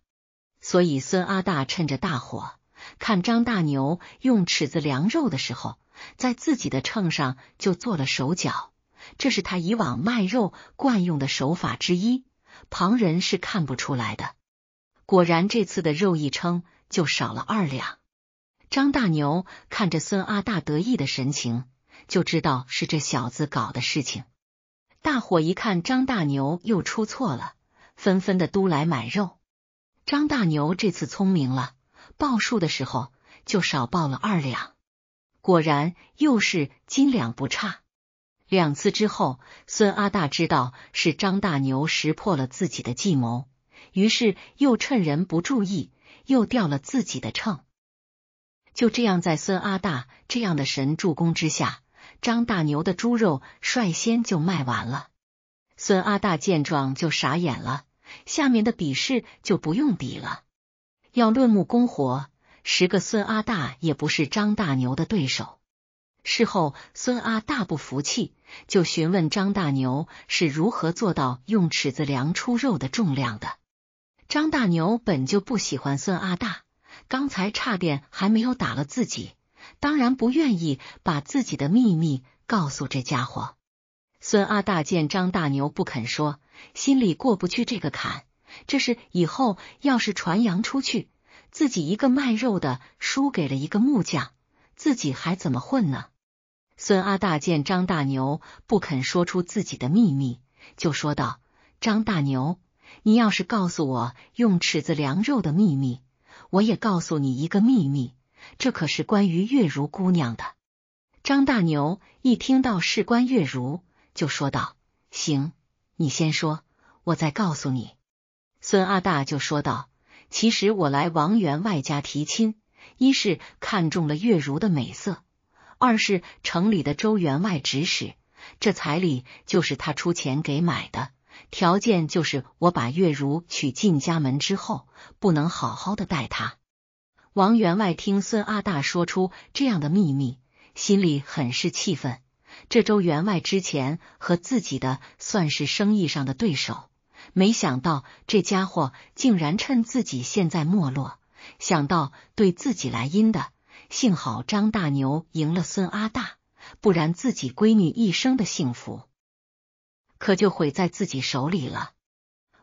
所以，孙阿大趁着大伙看张大牛用尺子量肉的时候，在自己的秤上就做了手脚。这是他以往卖肉惯用的手法之一，旁人是看不出来的。果然，这次的肉一称就少了二两。张大牛看着孙阿大得意的神情，就知道是这小子搞的事情。大伙一看张大牛又出错了，纷纷的都来买肉。张大牛这次聪明了，报数的时候就少报了二两，果然又是斤两不差。两次之后，孙阿大知道是张大牛识破了自己的计谋，于是又趁人不注意，又掉了自己的秤。就这样，在孙阿大这样的神助攻之下，张大牛的猪肉率先就卖完了。孙阿大见状就傻眼了。下面的比试就不用比了，要论木工活，十个孙阿大也不是张大牛的对手。事后，孙阿大不服气，就询问张大牛是如何做到用尺子量出肉的重量的。张大牛本就不喜欢孙阿大，刚才差点还没有打了自己，当然不愿意把自己的秘密告诉这家伙。孙阿大见张大牛不肯说，心里过不去这个坎。这事以后要是传扬出去，自己一个卖肉的输给了一个木匠，自己还怎么混呢？孙阿大见张大牛不肯说出自己的秘密，就说道：“张大牛，你要是告诉我用尺子量肉的秘密，我也告诉你一个秘密，这可是关于月如姑娘的。”张大牛一听到事关月如，就说道：“行，你先说，我再告诉你。”孙阿大就说道：“其实我来王员外家提亲，一是看中了月如的美色，二是城里的周员外指使，这彩礼就是他出钱给买的，条件就是我把月如娶进家门之后，不能好好的待她。”王员外听孙阿大说出这样的秘密，心里很是气愤。这周员外之前和自己的算是生意上的对手，没想到这家伙竟然趁自己现在没落，想到对自己来阴的。幸好张大牛赢了孙阿大，不然自己闺女一生的幸福可就毁在自己手里了。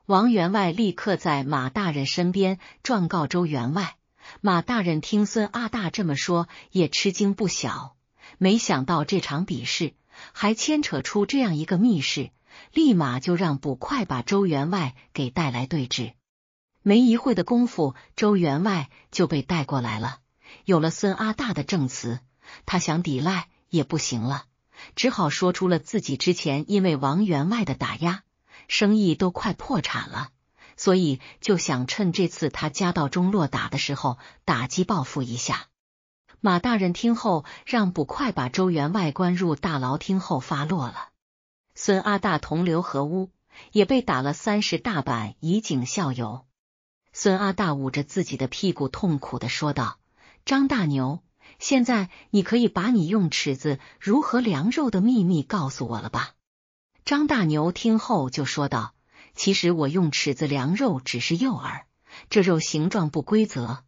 王员外立刻在马大人身边状告周员外，马大人听孙阿大这么说，也吃惊不小。没想到这场比试还牵扯出这样一个密室，立马就让捕快把周员外给带来对质。没一会的功夫，周员外就被带过来了。有了孙阿大的证词，他想抵赖也不行了，只好说出了自己之前因为王员外的打压，生意都快破产了，所以就想趁这次他家道中落打的时候打击报复一下。马大人听后，让捕快把周员外关入大牢。听后发落了孙阿大同流合污，也被打了三十大板，以儆效尤。孙阿大捂着自己的屁股，痛苦的说道：“张大牛，现在你可以把你用尺子如何量肉的秘密告诉我了吧？”张大牛听后就说道：“其实我用尺子量肉只是诱饵，这肉形状不规则。”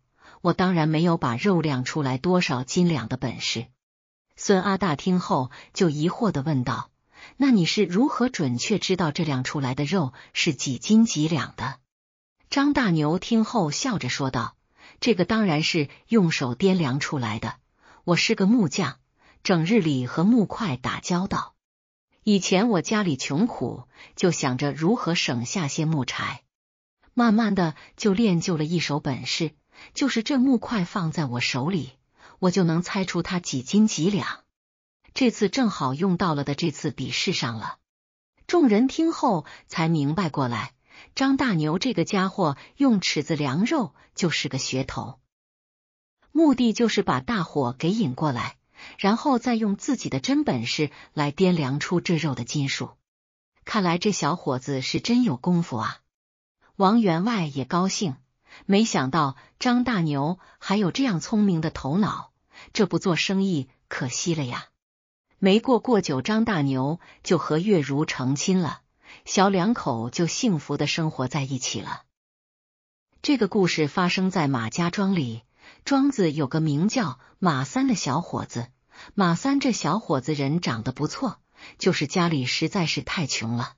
我当然没有把肉量出来多少斤两的本事。孙阿大听后就疑惑的问道：“那你是如何准确知道这量出来的肉是几斤几两的？”张大牛听后笑着说道：“这个当然是用手掂量出来的。我是个木匠，整日里和木块打交道。以前我家里穷苦，就想着如何省下些木柴，慢慢的就练就了一手本事。”就是这木块放在我手里，我就能猜出它几斤几两。这次正好用到了的这次比试上了。众人听后才明白过来，张大牛这个家伙用尺子量肉就是个噱头，目的就是把大伙给引过来，然后再用自己的真本事来掂量出这肉的斤数。看来这小伙子是真有功夫啊！王员外也高兴。没想到张大牛还有这样聪明的头脑，这不做生意可惜了呀。没过过久，张大牛就和月如成亲了，小两口就幸福的生活在一起了。这个故事发生在马家庄里，庄子有个名叫马三的小伙子。马三这小伙子人长得不错，就是家里实在是太穷了，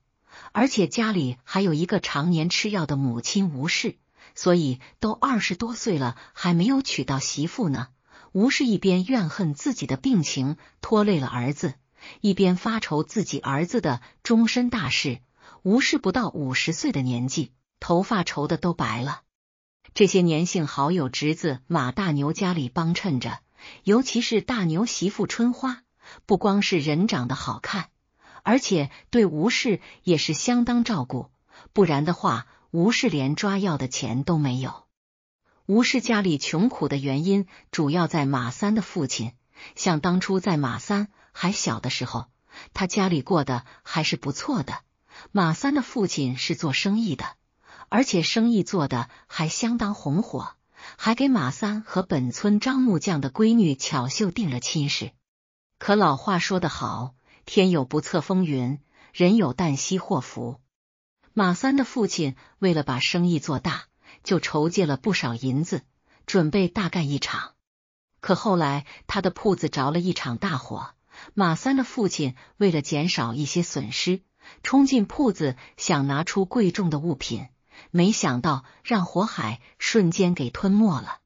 而且家里还有一个常年吃药的母亲吴氏。所以都二十多岁了还没有娶到媳妇呢。吴氏一边怨恨自己的病情拖累了儿子，一边发愁自己儿子的终身大事。吴氏不到五十岁的年纪，头发愁的都白了。这些年，幸好友侄子马大牛家里帮衬着，尤其是大牛媳妇春花，不光是人长得好看，而且对吴氏也是相当照顾。不然的话。吴氏连抓药的钱都没有。吴氏家里穷苦的原因，主要在马三的父亲。像当初在马三还小的时候，他家里过得还是不错的。马三的父亲是做生意的，而且生意做的还相当红火，还给马三和本村张木匠的闺女巧秀定了亲事。可老话说得好，天有不测风云，人有旦夕祸福。马三的父亲为了把生意做大，就筹借了不少银子，准备大干一场。可后来他的铺子着了一场大火，马三的父亲为了减少一些损失，冲进铺子想拿出贵重的物品，没想到让火海瞬间给吞没了。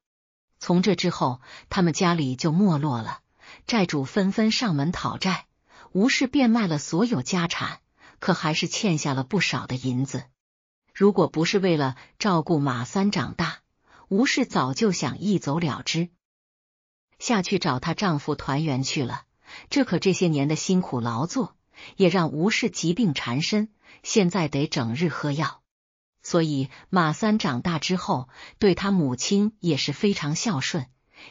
从这之后，他们家里就没落了，债主纷纷上门讨债，吴氏变卖了所有家产。可还是欠下了不少的银子。如果不是为了照顾马三长大，吴氏早就想一走了之，下去找她丈夫团圆去了。这可这些年的辛苦劳作，也让吴氏疾病缠身，现在得整日喝药。所以马三长大之后，对他母亲也是非常孝顺，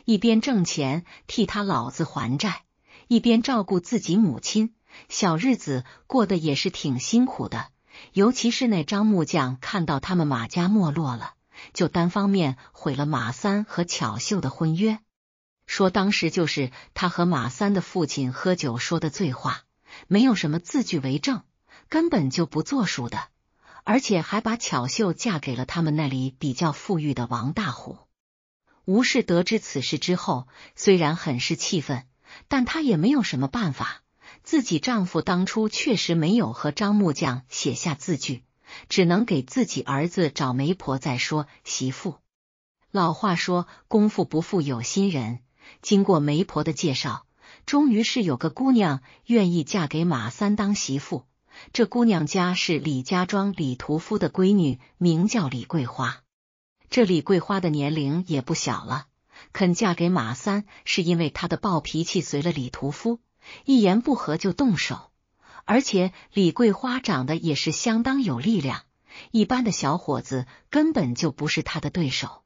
一边挣钱替他老子还债，一边照顾自己母亲。小日子过得也是挺辛苦的，尤其是那张木匠看到他们马家没落了，就单方面毁了马三和巧秀的婚约，说当时就是他和马三的父亲喝酒说的醉话，没有什么字据为证，根本就不作数的，而且还把巧秀嫁给了他们那里比较富裕的王大虎。吴氏得知此事之后，虽然很是气愤，但他也没有什么办法。自己丈夫当初确实没有和张木匠写下字据，只能给自己儿子找媒婆再说媳妇。老话说，功夫不负有心人。经过媒婆的介绍，终于是有个姑娘愿意嫁给马三当媳妇。这姑娘家是李家庄李屠夫的闺女，名叫李桂花。这李桂花的年龄也不小了，肯嫁给马三是因为她的暴脾气随了李屠夫。一言不合就动手，而且李桂花长得也是相当有力量，一般的小伙子根本就不是他的对手，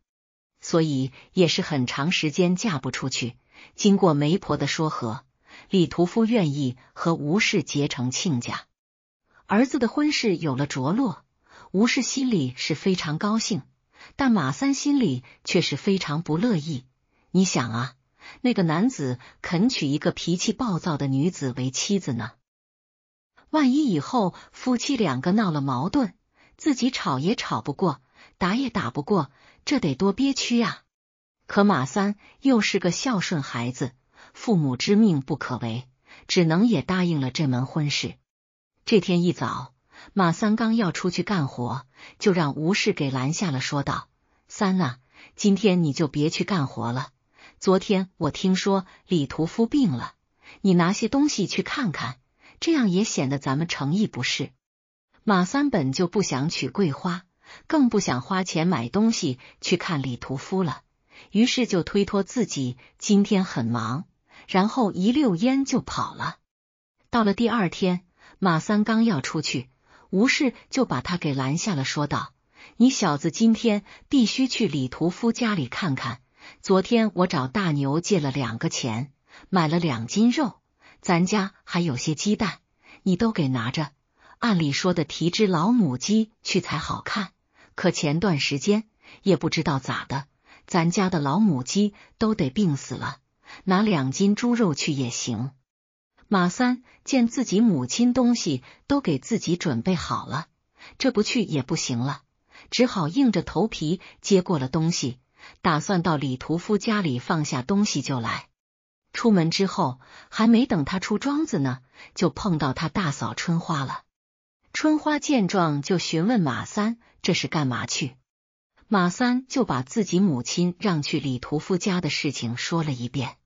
所以也是很长时间嫁不出去。经过媒婆的说和，李屠夫愿意和吴氏结成亲家，儿子的婚事有了着落，吴氏心里是非常高兴，但马三心里却是非常不乐意。你想啊。那个男子肯娶一个脾气暴躁的女子为妻子呢？万一以后夫妻两个闹了矛盾，自己吵也吵不过，打也打不过，这得多憋屈啊！可马三又是个孝顺孩子，父母之命不可违，只能也答应了这门婚事。这天一早，马三刚要出去干活，就让吴氏给拦下了，说道：“三啊，今天你就别去干活了。”昨天我听说李屠夫病了，你拿些东西去看看，这样也显得咱们诚意不是？马三本就不想娶桂花，更不想花钱买东西去看李屠夫了，于是就推脱自己今天很忙，然后一溜烟就跑了。到了第二天，马三刚要出去，吴氏就把他给拦下了，说道：“你小子今天必须去李屠夫家里看看。”昨天我找大牛借了两个钱，买了两斤肉，咱家还有些鸡蛋，你都给拿着。按理说的提只老母鸡去才好看，可前段时间也不知道咋的，咱家的老母鸡都得病死了，拿两斤猪肉去也行。马三见自己母亲东西都给自己准备好了，这不去也不行了，只好硬着头皮接过了东西。打算到李屠夫家里放下东西就来。出门之后，还没等他出庄子呢，就碰到他大嫂春花。了春花见状，就询问马三这是干嘛去。马三就把自己母亲让去李屠夫家的事情说了一遍。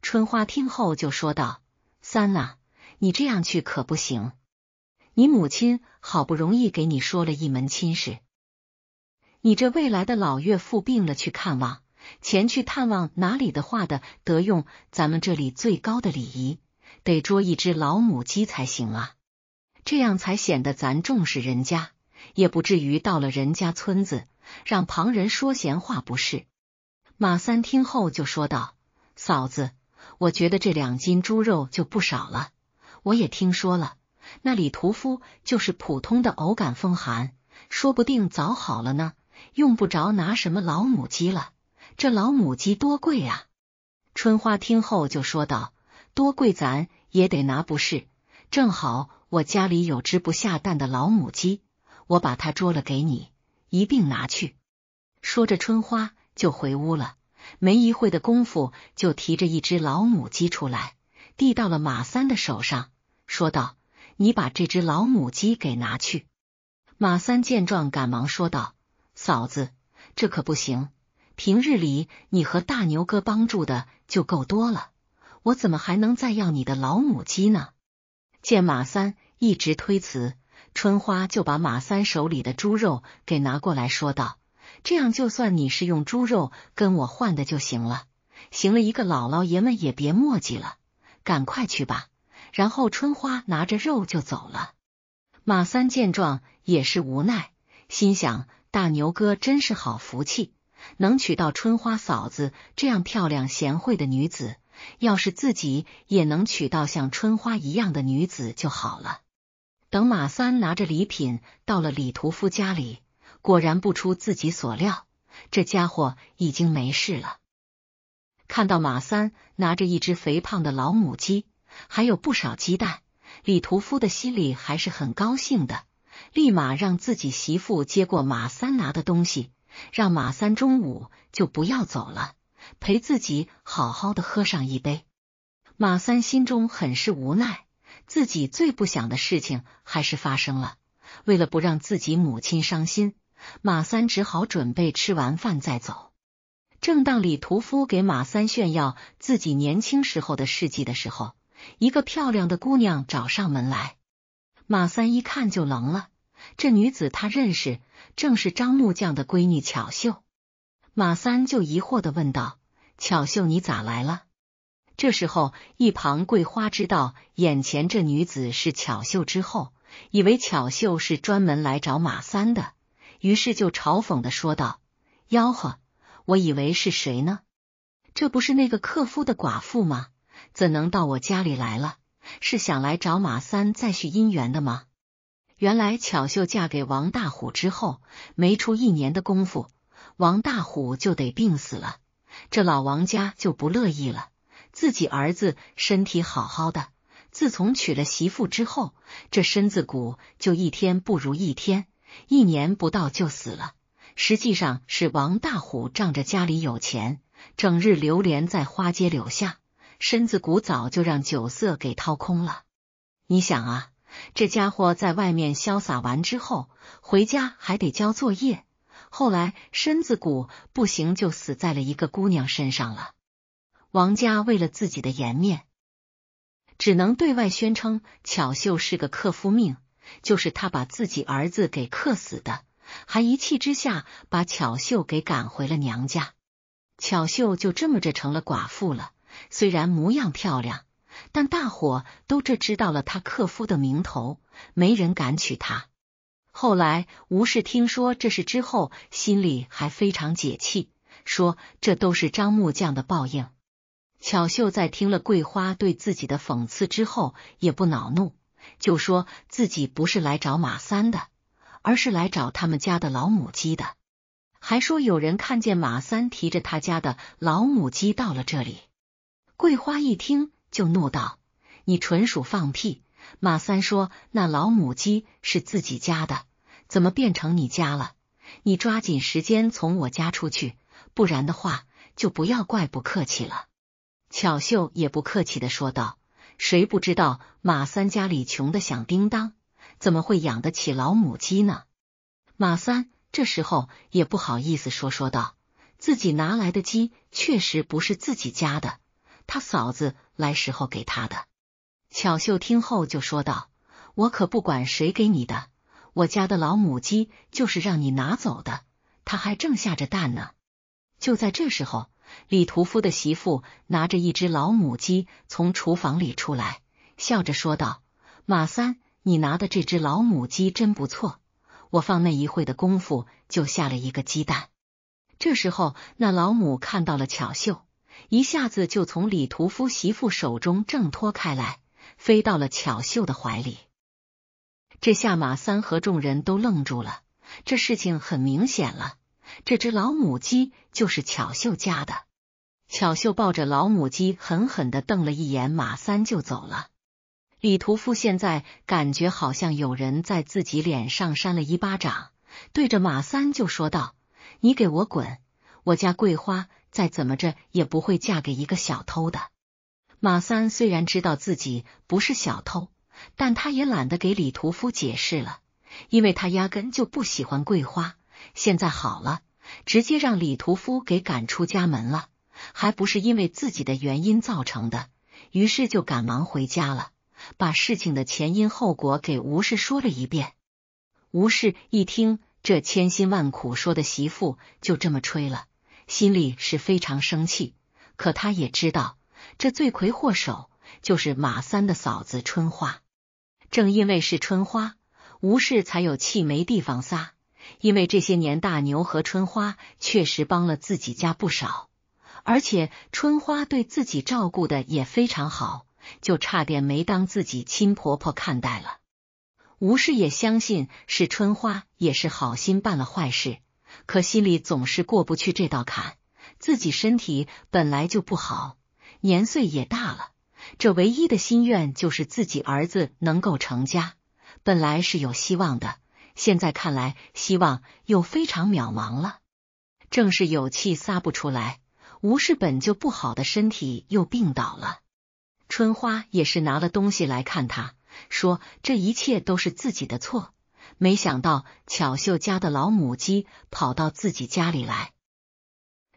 春花听后就说道：“三呐，你这样去可不行。你母亲好不容易给你说了一门亲事。”你这未来的老岳父病了，去看望，前去探望哪里的话的，得用咱们这里最高的礼仪，得捉一只老母鸡才行啊，这样才显得咱重视人家，也不至于到了人家村子让旁人说闲话，不是？马三听后就说道：“嫂子，我觉得这两斤猪肉就不少了。我也听说了，那李屠夫就是普通的偶感风寒，说不定早好了呢。”用不着拿什么老母鸡了，这老母鸡多贵啊！春花听后就说道：“多贵咱也得拿不是？正好我家里有只不下蛋的老母鸡，我把它捉了给你，一并拿去。”说着，春花就回屋了。没一会的功夫，就提着一只老母鸡出来，递到了马三的手上，说道：“你把这只老母鸡给拿去。”马三见状，赶忙说道。嫂子，这可不行。平日里你和大牛哥帮助的就够多了，我怎么还能再要你的老母鸡呢？见马三一直推辞，春花就把马三手里的猪肉给拿过来说道：“这样，就算你是用猪肉跟我换的就行了。行了，一个姥姥爷们也别墨迹了，赶快去吧。”然后春花拿着肉就走了。马三见状也是无奈，心想。大牛哥真是好福气，能娶到春花嫂子这样漂亮贤惠的女子。要是自己也能娶到像春花一样的女子就好了。等马三拿着礼品到了李屠夫家里，果然不出自己所料，这家伙已经没事了。看到马三拿着一只肥胖的老母鸡，还有不少鸡蛋，李屠夫的心里还是很高兴的。立马让自己媳妇接过马三拿的东西，让马三中午就不要走了，陪自己好好的喝上一杯。马三心中很是无奈，自己最不想的事情还是发生了。为了不让自己母亲伤心，马三只好准备吃完饭再走。正当李屠夫给马三炫耀自己年轻时候的事迹的时候，一个漂亮的姑娘找上门来。马三一看就愣了。这女子她认识，正是张木匠的闺女巧秀。马三就疑惑的问道：“巧秀，你咋来了？”这时候，一旁桂花知道眼前这女子是巧秀之后，以为巧秀是专门来找马三的，于是就嘲讽的说道：“吆喝，我以为是谁呢？这不是那个克夫的寡妇吗？怎能到我家里来了？是想来找马三再续姻缘的吗？”原来巧秀嫁给王大虎之后，没出一年的功夫，王大虎就得病死了。这老王家就不乐意了，自己儿子身体好好的，自从娶了媳妇之后，这身子骨就一天不如一天，一年不到就死了。实际上是王大虎仗着家里有钱，整日流连在花街柳巷，身子骨早就让酒色给掏空了。你想啊。这家伙在外面潇洒完之后，回家还得交作业。后来身子骨不行，就死在了一个姑娘身上了。王家为了自己的颜面，只能对外宣称巧秀是个克夫命，就是他把自己儿子给克死的，还一气之下把巧秀给赶回了娘家。巧秀就这么着成了寡妇了，虽然模样漂亮。但大伙都这知道了他克夫的名头，没人敢娶她。后来吴氏听说这事之后，心里还非常解气，说这都是张木匠的报应。巧秀在听了桂花对自己的讽刺之后，也不恼怒，就说自己不是来找马三的，而是来找他们家的老母鸡的，还说有人看见马三提着他家的老母鸡到了这里。桂花一听。就怒道：“你纯属放屁！”马三说：“那老母鸡是自己家的，怎么变成你家了？你抓紧时间从我家出去，不然的话，就不要怪不客气了。”巧秀也不客气的说道：“谁不知道马三家里穷的响叮当，怎么会养得起老母鸡呢？”马三这时候也不好意思说，说道：“自己拿来的鸡确实不是自己家的，他嫂子。”来时候给他的巧秀听后就说道：“我可不管谁给你的，我家的老母鸡就是让你拿走的，它还正下着蛋呢。”就在这时候，李屠夫的媳妇拿着一只老母鸡从厨房里出来，笑着说道：“马三，你拿的这只老母鸡真不错，我放那一会的功夫就下了一个鸡蛋。”这时候，那老母看到了巧秀。一下子就从李屠夫媳妇手中挣脱开来，飞到了巧秀的怀里。这下马三和众人都愣住了。这事情很明显了，这只老母鸡就是巧秀家的。巧秀抱着老母鸡，狠狠的瞪了一眼马三，就走了。李屠夫现在感觉好像有人在自己脸上扇了一巴掌，对着马三就说道：“你给我滚！我家桂花。”再怎么着也不会嫁给一个小偷的。马三虽然知道自己不是小偷，但他也懒得给李屠夫解释了，因为他压根就不喜欢桂花。现在好了，直接让李屠夫给赶出家门了，还不是因为自己的原因造成的？于是就赶忙回家了，把事情的前因后果给吴氏说了一遍。吴氏一听，这千辛万苦说的媳妇就这么吹了。心里是非常生气，可他也知道这罪魁祸首就是马三的嫂子春花。正因为是春花，吴氏才有气没地方撒。因为这些年大牛和春花确实帮了自己家不少，而且春花对自己照顾的也非常好，就差点没当自己亲婆婆看待了。吴氏也相信是春花，也是好心办了坏事。可心里总是过不去这道坎，自己身体本来就不好，年岁也大了，这唯一的心愿就是自己儿子能够成家，本来是有希望的，现在看来希望又非常渺茫了。正是有气撒不出来，吴氏本就不好的身体又病倒了。春花也是拿了东西来看他，说这一切都是自己的错。没想到巧秀家的老母鸡跑到自己家里来，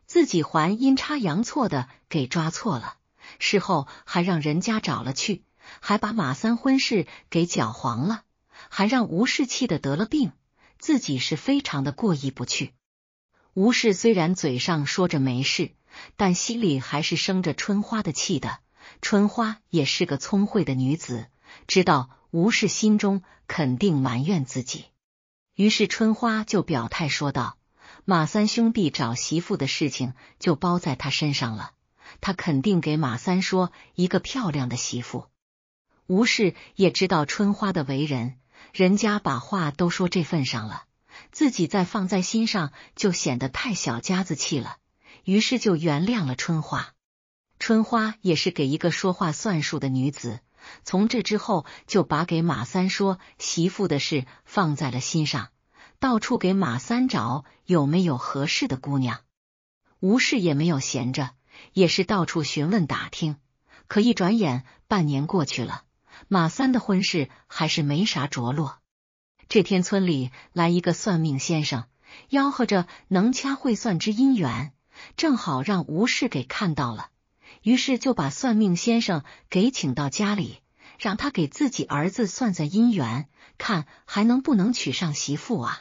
自己还阴差阳错的给抓错了，事后还让人家找了去，还把马三婚事给搅黄了，还让吴氏气的得了病，自己是非常的过意不去。吴氏虽然嘴上说着没事，但心里还是生着春花的气的。春花也是个聪慧的女子。知道吴氏心中肯定埋怨自己，于是春花就表态说道：“马三兄弟找媳妇的事情就包在他身上了，他肯定给马三说一个漂亮的媳妇。”吴氏也知道春花的为人，人家把话都说这份上了，自己再放在心上就显得太小家子气了，于是就原谅了春花。春花也是给一个说话算数的女子。从这之后，就把给马三说媳妇的事放在了心上，到处给马三找有没有合适的姑娘。吴氏也没有闲着，也是到处询问打听。可一转眼，半年过去了，马三的婚事还是没啥着落。这天，村里来一个算命先生，吆喝着能掐会算之姻缘，正好让吴氏给看到了。于是就把算命先生给请到家里，让他给自己儿子算算姻缘，看还能不能娶上媳妇啊？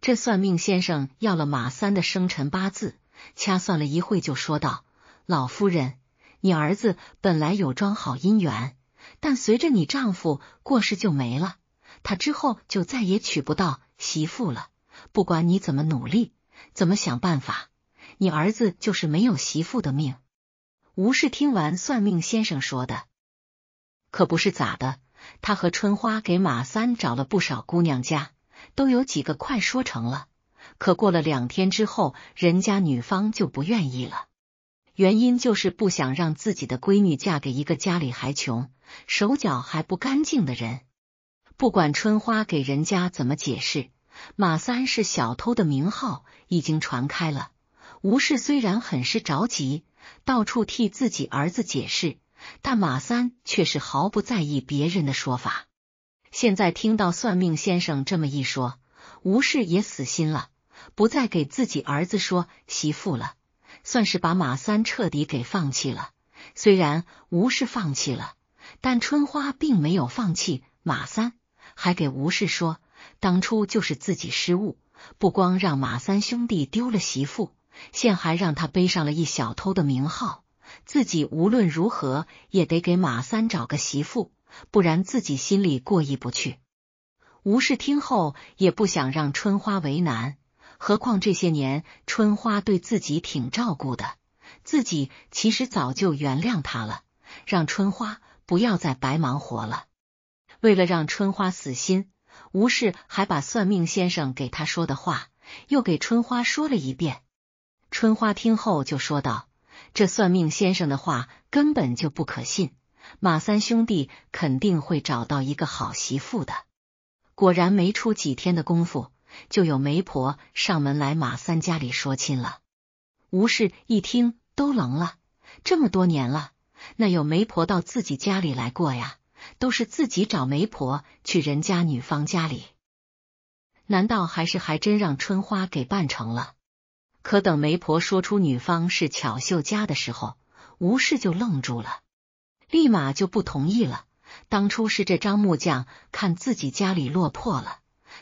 这算命先生要了马三的生辰八字，掐算了一会，就说道：“老夫人，你儿子本来有桩好姻缘，但随着你丈夫过世就没了，他之后就再也娶不到媳妇了。不管你怎么努力，怎么想办法，你儿子就是没有媳妇的命。”吴氏听完算命先生说的，可不是咋的。他和春花给马三找了不少姑娘家，都有几个快说成了。可过了两天之后，人家女方就不愿意了，原因就是不想让自己的闺女嫁给一个家里还穷、手脚还不干净的人。不管春花给人家怎么解释，马三是小偷的名号已经传开了。吴氏虽然很是着急。到处替自己儿子解释，但马三却是毫不在意别人的说法。现在听到算命先生这么一说，吴氏也死心了，不再给自己儿子说媳妇了，算是把马三彻底给放弃了。虽然吴氏放弃了，但春花并没有放弃马三，还给吴氏说，当初就是自己失误，不光让马三兄弟丢了媳妇。现还让他背上了一小偷的名号，自己无论如何也得给马三找个媳妇，不然自己心里过意不去。吴氏听后也不想让春花为难，何况这些年春花对自己挺照顾的，自己其实早就原谅他了，让春花不要再白忙活了。为了让春花死心，吴氏还把算命先生给他说的话又给春花说了一遍。春花听后就说道：“这算命先生的话根本就不可信，马三兄弟肯定会找到一个好媳妇的。”果然，没出几天的功夫，就有媒婆上门来马三家里说亲了。吴氏一听都愣了：这么多年了，那有媒婆到自己家里来过呀？都是自己找媒婆去人家女方家里，难道还是还真让春花给办成了？可等媒婆说出女方是巧秀家的时候，吴氏就愣住了，立马就不同意了。当初是这张木匠看自己家里落魄了，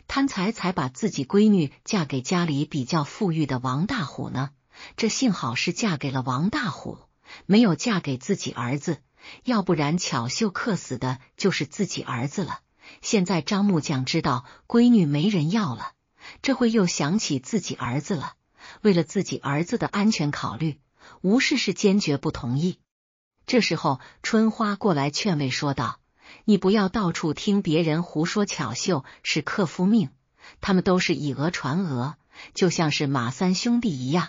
贪财才把自己闺女嫁给家里比较富裕的王大虎呢。这幸好是嫁给了王大虎，没有嫁给自己儿子，要不然巧秀克死的就是自己儿子了。现在张木匠知道闺女没人要了，这会又想起自己儿子了。为了自己儿子的安全考虑，吴氏是坚决不同意。这时候，春花过来劝慰说道：“你不要到处听别人胡说，巧秀是克夫命，他们都是以讹传讹，就像是马三兄弟一样，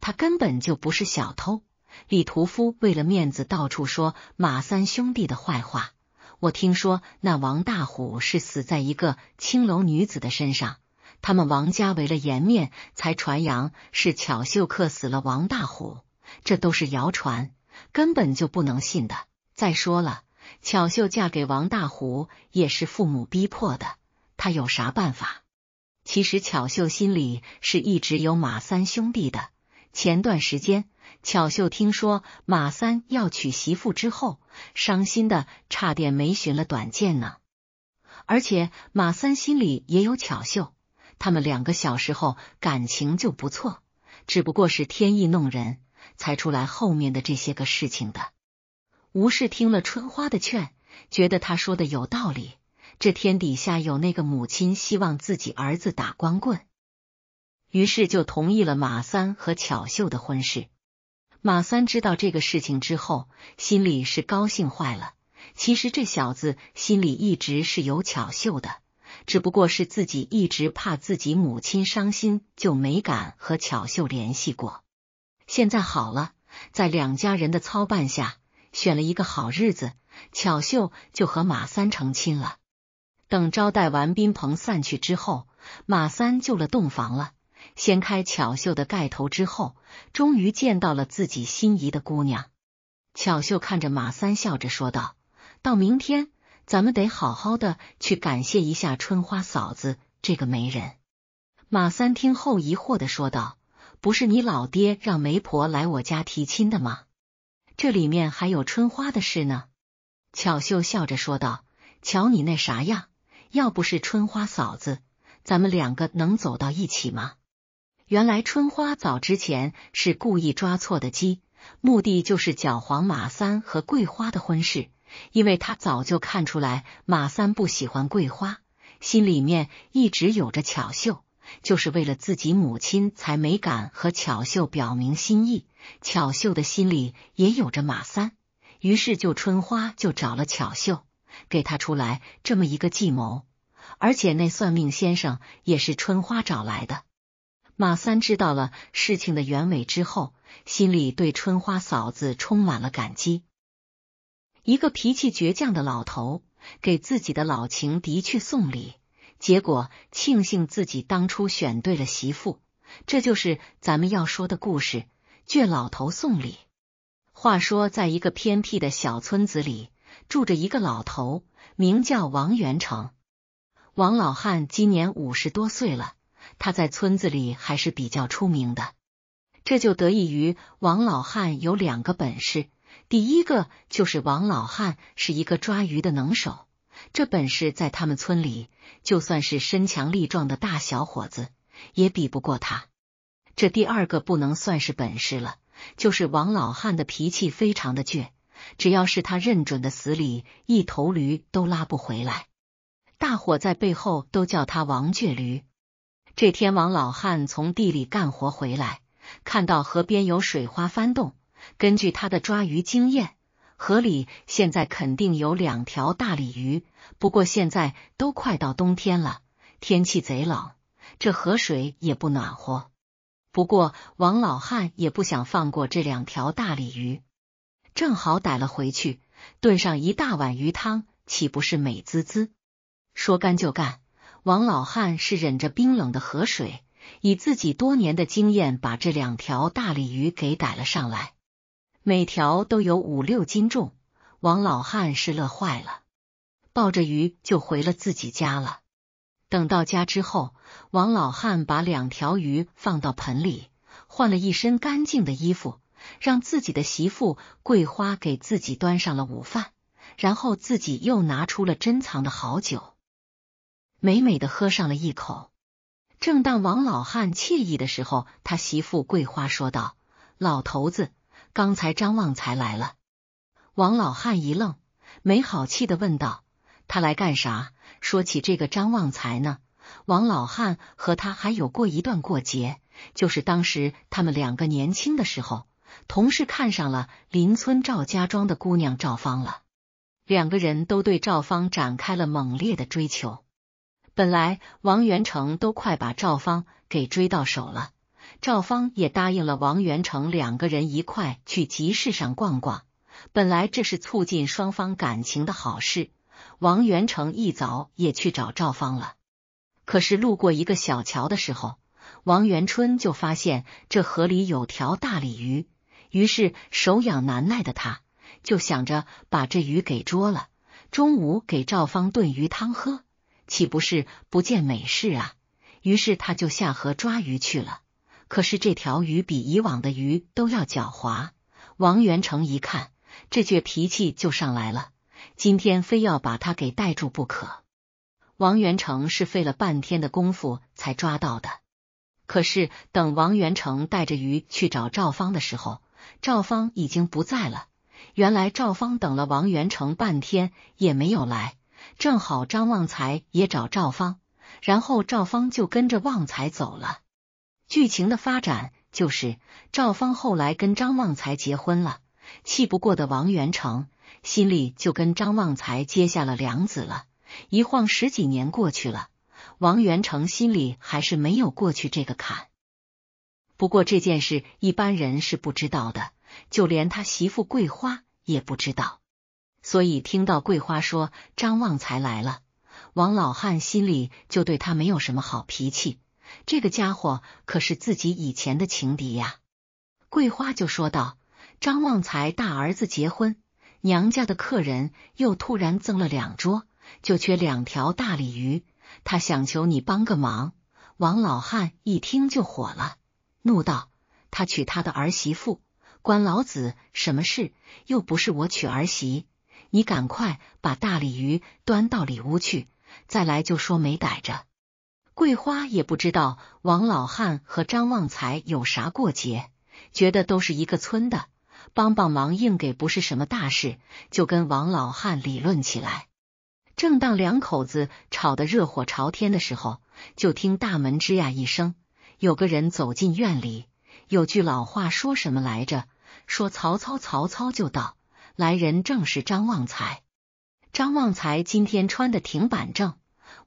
他根本就不是小偷。李屠夫为了面子到处说马三兄弟的坏话。我听说那王大虎是死在一个青楼女子的身上。”他们王家为了颜面，才传扬是巧秀克死了王大虎，这都是谣传，根本就不能信的。再说了，巧秀嫁给王大虎也是父母逼迫的，她有啥办法？其实巧秀心里是一直有马三兄弟的。前段时间，巧秀听说马三要娶媳妇之后，伤心的差点没寻了短见呢。而且马三心里也有巧秀。他们两个小时候感情就不错，只不过是天意弄人，才出来后面的这些个事情的。吴氏听了春花的劝，觉得他说的有道理，这天底下有那个母亲希望自己儿子打光棍，于是就同意了马三和巧秀的婚事。马三知道这个事情之后，心里是高兴坏了。其实这小子心里一直是有巧秀的。只不过是自己一直怕自己母亲伤心，就没敢和巧秀联系过。现在好了，在两家人的操办下，选了一个好日子，巧秀就和马三成亲了。等招待完宾朋散去之后，马三就了洞房了，掀开巧秀的盖头之后，终于见到了自己心仪的姑娘。巧秀看着马三，笑着说道：“到明天。”咱们得好好的去感谢一下春花嫂子这个媒人。马三听后疑惑的说道：“不是你老爹让媒婆来我家提亲的吗？这里面还有春花的事呢。”巧秀笑着说道：“瞧你那啥样，要不是春花嫂子，咱们两个能走到一起吗？”原来春花早之前是故意抓错的鸡，目的就是搅黄马三和桂花的婚事。因为他早就看出来马三不喜欢桂花，心里面一直有着巧秀，就是为了自己母亲才没敢和巧秀表明心意。巧秀的心里也有着马三，于是就春花就找了巧秀，给他出来这么一个计谋。而且那算命先生也是春花找来的。马三知道了事情的原委之后，心里对春花嫂子充满了感激。一个脾气倔强的老头给自己的老情敌去送礼，结果庆幸自己当初选对了媳妇。这就是咱们要说的故事：倔老头送礼。话说，在一个偏僻的小村子里，住着一个老头，名叫王元成。王老汉今年五十多岁了，他在村子里还是比较出名的。这就得益于王老汉有两个本事。第一个就是王老汉是一个抓鱼的能手，这本事在他们村里就算是身强力壮的大小伙子也比不过他。这第二个不能算是本事了，就是王老汉的脾气非常的倔，只要是他认准的死理，一头驴都拉不回来。大伙在背后都叫他王倔驴。这天，王老汉从地里干活回来，看到河边有水花翻动。根据他的抓鱼经验，河里现在肯定有两条大鲤鱼。不过现在都快到冬天了，天气贼冷，这河水也不暖和。不过王老汉也不想放过这两条大鲤鱼，正好逮了回去，炖上一大碗鱼汤，岂不是美滋滋？说干就干，王老汉是忍着冰冷的河水，以自己多年的经验，把这两条大鲤鱼给逮了上来。每条都有五六斤重，王老汉是乐坏了，抱着鱼就回了自己家了。等到家之后，王老汉把两条鱼放到盆里，换了一身干净的衣服，让自己的媳妇桂花给自己端上了午饭，然后自己又拿出了珍藏的好酒，美美的喝上了一口。正当王老汉惬意的时候，他媳妇桂花说道：“老头子。”刚才张旺财来了，王老汉一愣，没好气的问道：“他来干啥？”说起这个张旺财呢，王老汉和他还有过一段过节，就是当时他们两个年轻的时候，同事看上了邻村赵家庄的姑娘赵芳了，两个人都对赵芳展开了猛烈的追求，本来王元成都快把赵芳给追到手了。赵芳也答应了王元成，两个人一块去集市上逛逛。本来这是促进双方感情的好事。王元成一早也去找赵芳了，可是路过一个小桥的时候，王元春就发现这河里有条大鲤鱼。于是手痒难耐的他，就想着把这鱼给捉了，中午给赵芳炖鱼汤喝，岂不是不见美事啊？于是他就下河抓鱼去了。可是这条鱼比以往的鱼都要狡猾。王元成一看，这倔脾气就上来了，今天非要把他给逮住不可。王元成是费了半天的功夫才抓到的。可是等王元成带着鱼去找赵芳的时候，赵芳已经不在了。原来赵芳等了王元成半天也没有来，正好张旺财也找赵芳，然后赵芳就跟着旺财走了。剧情的发展就是赵芳后来跟张旺财结婚了，气不过的王元成心里就跟张旺财结下了梁子了。一晃十几年过去了，王元成心里还是没有过去这个坎。不过这件事一般人是不知道的，就连他媳妇桂花也不知道。所以听到桂花说张旺财来了，王老汉心里就对他没有什么好脾气。这个家伙可是自己以前的情敌呀！桂花就说道：“张旺财大儿子结婚，娘家的客人又突然增了两桌，就缺两条大鲤鱼。他想求你帮个忙。”王老汉一听就火了，怒道：“他娶他的儿媳妇，关老子什么事？又不是我娶儿媳。你赶快把大鲤鱼端到里屋去，再来就说没逮着。”桂花也不知道王老汉和张旺财有啥过节，觉得都是一个村的，帮帮忙硬给不是什么大事，就跟王老汉理论起来。正当两口子吵得热火朝天的时候，就听大门吱呀一声，有个人走进院里。有句老话说什么来着？说曹操，曹操就到。来人正是张旺财。张旺财今天穿的挺板正。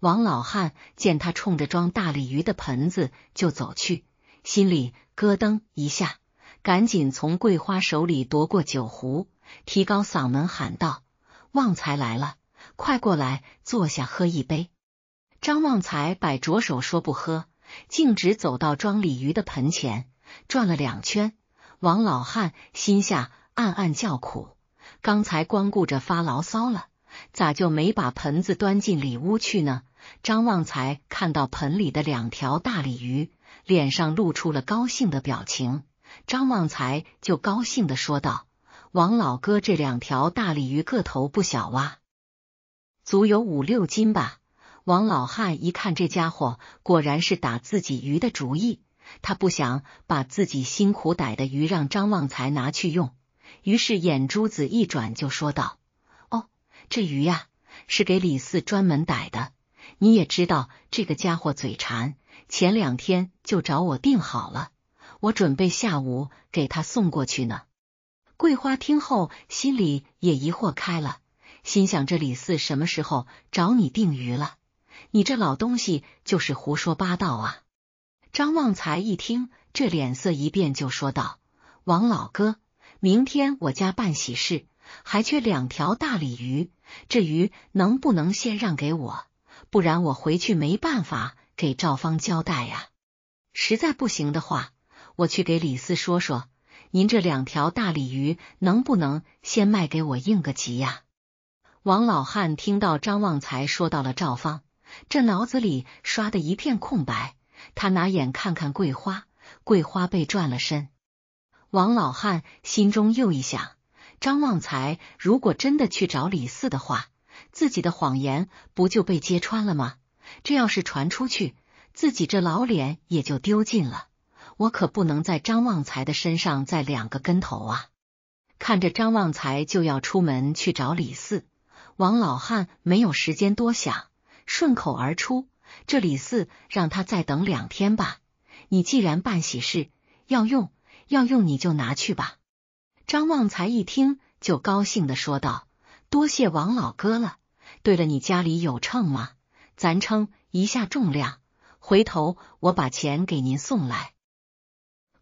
王老汉见他冲着装大鲤鱼的盆子就走去，心里咯噔一下，赶紧从桂花手里夺过酒壶，提高嗓门喊道：“旺财来了，快过来坐下喝一杯。”张旺财摆着手说不喝，径直走到装鲤鱼的盆前，转了两圈。王老汉心下暗暗叫苦，刚才光顾着发牢骚了，咋就没把盆子端进里屋去呢？张旺财看到盆里的两条大鲤鱼，脸上露出了高兴的表情。张旺财就高兴地说道：“王老哥，这两条大鲤鱼个头不小哇，足有五六斤吧？”王老汉一看这家伙，果然是打自己鱼的主意，他不想把自己辛苦逮的鱼让张旺财拿去用，于是眼珠子一转就说道：“哦，这鱼呀，是给李四专门逮的。”你也知道这个家伙嘴馋，前两天就找我订好了，我准备下午给他送过去呢。桂花听后心里也疑惑开了，心想：这李四什么时候找你订鱼了？你这老东西就是胡说八道啊！张旺财一听，这脸色一变，就说道：“王老哥，明天我家办喜事，还缺两条大鲤鱼，这鱼能不能先让给我？”不然我回去没办法给赵芳交代呀。实在不行的话，我去给李四说说，您这两条大鲤鱼能不能先卖给我应个急呀？王老汉听到张旺财说到了赵芳，这脑子里刷的一片空白。他拿眼看看桂花，桂花被转了身。王老汉心中又一想，张旺财如果真的去找李四的话。自己的谎言不就被揭穿了吗？这要是传出去，自己这老脸也就丢尽了。我可不能在张旺财的身上再两个跟头啊！看着张旺财就要出门去找李四，王老汉没有时间多想，顺口而出：“这李四让他再等两天吧。你既然办喜事要用，要用你就拿去吧。”张旺财一听就高兴的说道：“多谢王老哥了。”对了，你家里有秤吗？咱称一下重量，回头我把钱给您送来。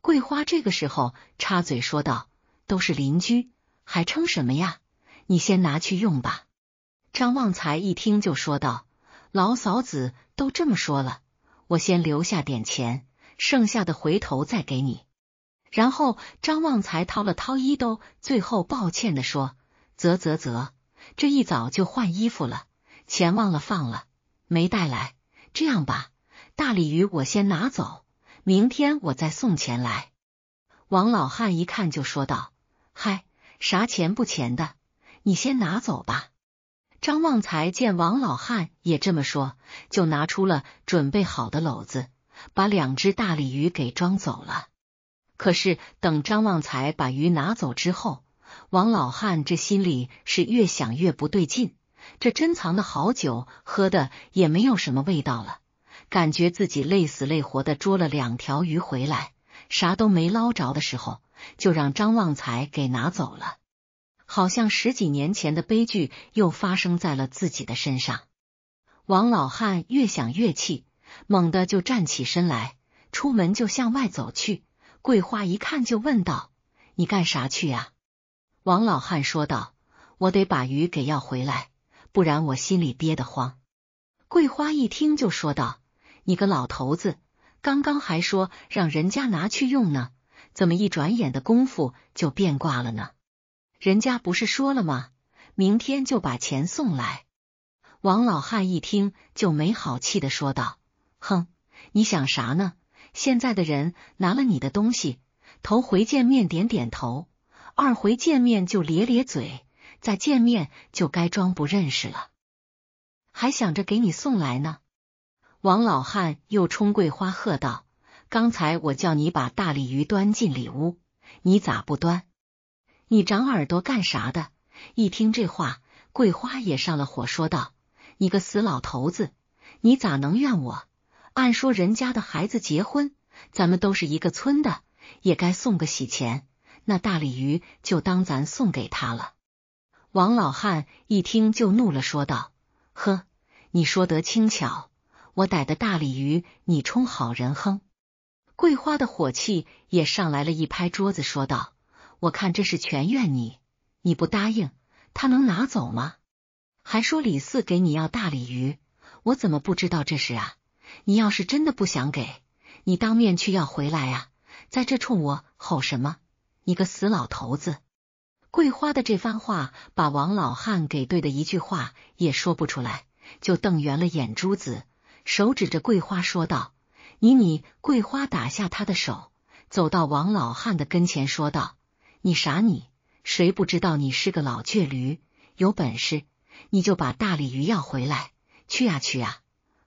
桂花这个时候插嘴说道：“都是邻居，还称什么呀？你先拿去用吧。”张旺财一听就说道：“老嫂子都这么说了，我先留下点钱，剩下的回头再给你。”然后张旺财掏了掏衣兜，最后抱歉的说：“啧啧啧。”这一早就换衣服了，钱忘了放了，没带来。这样吧，大鲤鱼我先拿走，明天我再送钱来。王老汉一看就说道：“嗨，啥钱不钱的，你先拿走吧。”张旺财见王老汉也这么说，就拿出了准备好的篓子，把两只大鲤鱼给装走了。可是等张旺财把鱼拿走之后，王老汉这心里是越想越不对劲，这珍藏的好酒喝的也没有什么味道了，感觉自己累死累活的捉了两条鱼回来，啥都没捞着的时候，就让张旺财给拿走了，好像十几年前的悲剧又发生在了自己的身上。王老汉越想越气，猛地就站起身来，出门就向外走去。桂花一看就问道：“你干啥去呀？”王老汉说道：“我得把鱼给要回来，不然我心里憋得慌。”桂花一听就说道：“你个老头子，刚刚还说让人家拿去用呢，怎么一转眼的功夫就变卦了呢？人家不是说了吗，明天就把钱送来。”王老汉一听就没好气的说道：“哼，你想啥呢？现在的人拿了你的东西，头回见面点点头。”二回见面就咧咧嘴，再见面就该装不认识了。还想着给你送来呢。王老汉又冲桂花喝道：“刚才我叫你把大鲤鱼端进里屋，你咋不端？你长耳朵干啥的？”一听这话，桂花也上了火，说道：“你个死老头子，你咋能怨我？按说人家的孩子结婚，咱们都是一个村的，也该送个喜钱。”那大鲤鱼就当咱送给他了。王老汉一听就怒了，说道：“呵，你说得轻巧，我逮的大鲤鱼你充好人哼！”桂花的火气也上来了，一拍桌子说道：“我看这是全怨你，你不答应他能拿走吗？还说李四给你要大鲤鱼，我怎么不知道这事啊？你要是真的不想给，你当面去要回来啊，在这冲我吼什么？”你个死老头子！桂花的这番话把王老汉给对的一句话也说不出来，就瞪圆了眼珠子，手指着桂花说道：“你你！”桂花打下他的手，走到王老汉的跟前说道：“你傻你！谁不知道你是个老倔驴？有本事你就把大鲤鱼要回来！去呀去呀！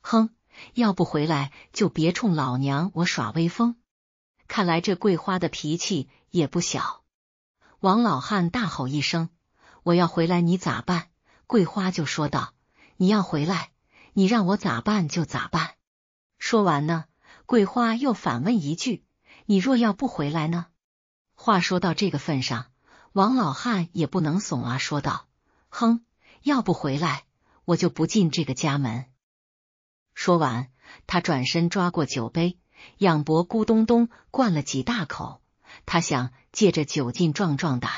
哼，要不回来就别冲老娘我耍威风！”看来这桂花的脾气也不小。王老汉大吼一声：“我要回来，你咋办？”桂花就说道：“你要回来，你让我咋办就咋办。”说完呢，桂花又反问一句：“你若要不回来呢？”话说到这个份上，王老汉也不能怂啊，说道：“哼，要不回来，我就不进这个家门。”说完，他转身抓过酒杯。仰脖咕咚咚灌了几大口，他想借着酒劲壮壮胆。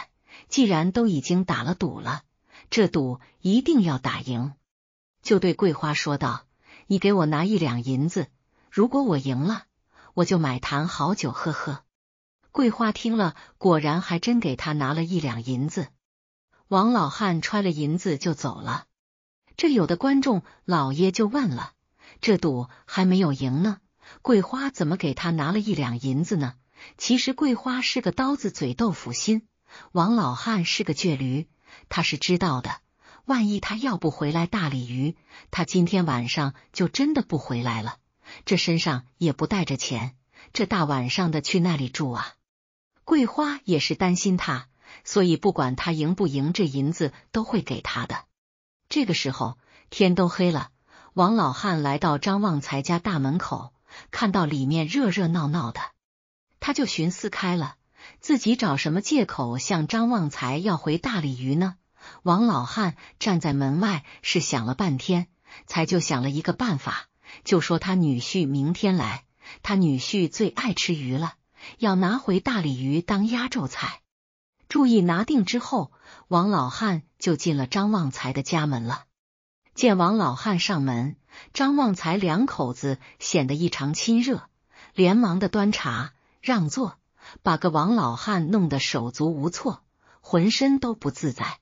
既然都已经打了赌了，这赌一定要打赢。就对桂花说道：“你给我拿一两银子，如果我赢了，我就买坛好酒喝喝。”桂花听了，果然还真给他拿了一两银子。王老汉揣了银子就走了。这有的观众老爷就问了：“这赌还没有赢呢？”桂花怎么给他拿了一两银子呢？其实桂花是个刀子嘴豆腐心，王老汉是个倔驴，他是知道的。万一他要不回来大鲤鱼，他今天晚上就真的不回来了。这身上也不带着钱，这大晚上的去那里住啊？桂花也是担心他，所以不管他赢不赢，这银子都会给他的。这个时候天都黑了，王老汉来到张旺财家大门口。看到里面热热闹闹的，他就寻思开了，自己找什么借口向张旺财要回大鲤鱼呢？王老汉站在门外，是想了半天，才就想了一个办法，就说他女婿明天来，他女婿最爱吃鱼了，要拿回大鲤鱼当压轴菜。注意拿定之后，王老汉就进了张旺财的家门了。见王老汉上门。张旺财两口子显得异常亲热，连忙的端茶让座，把个王老汉弄得手足无措，浑身都不自在。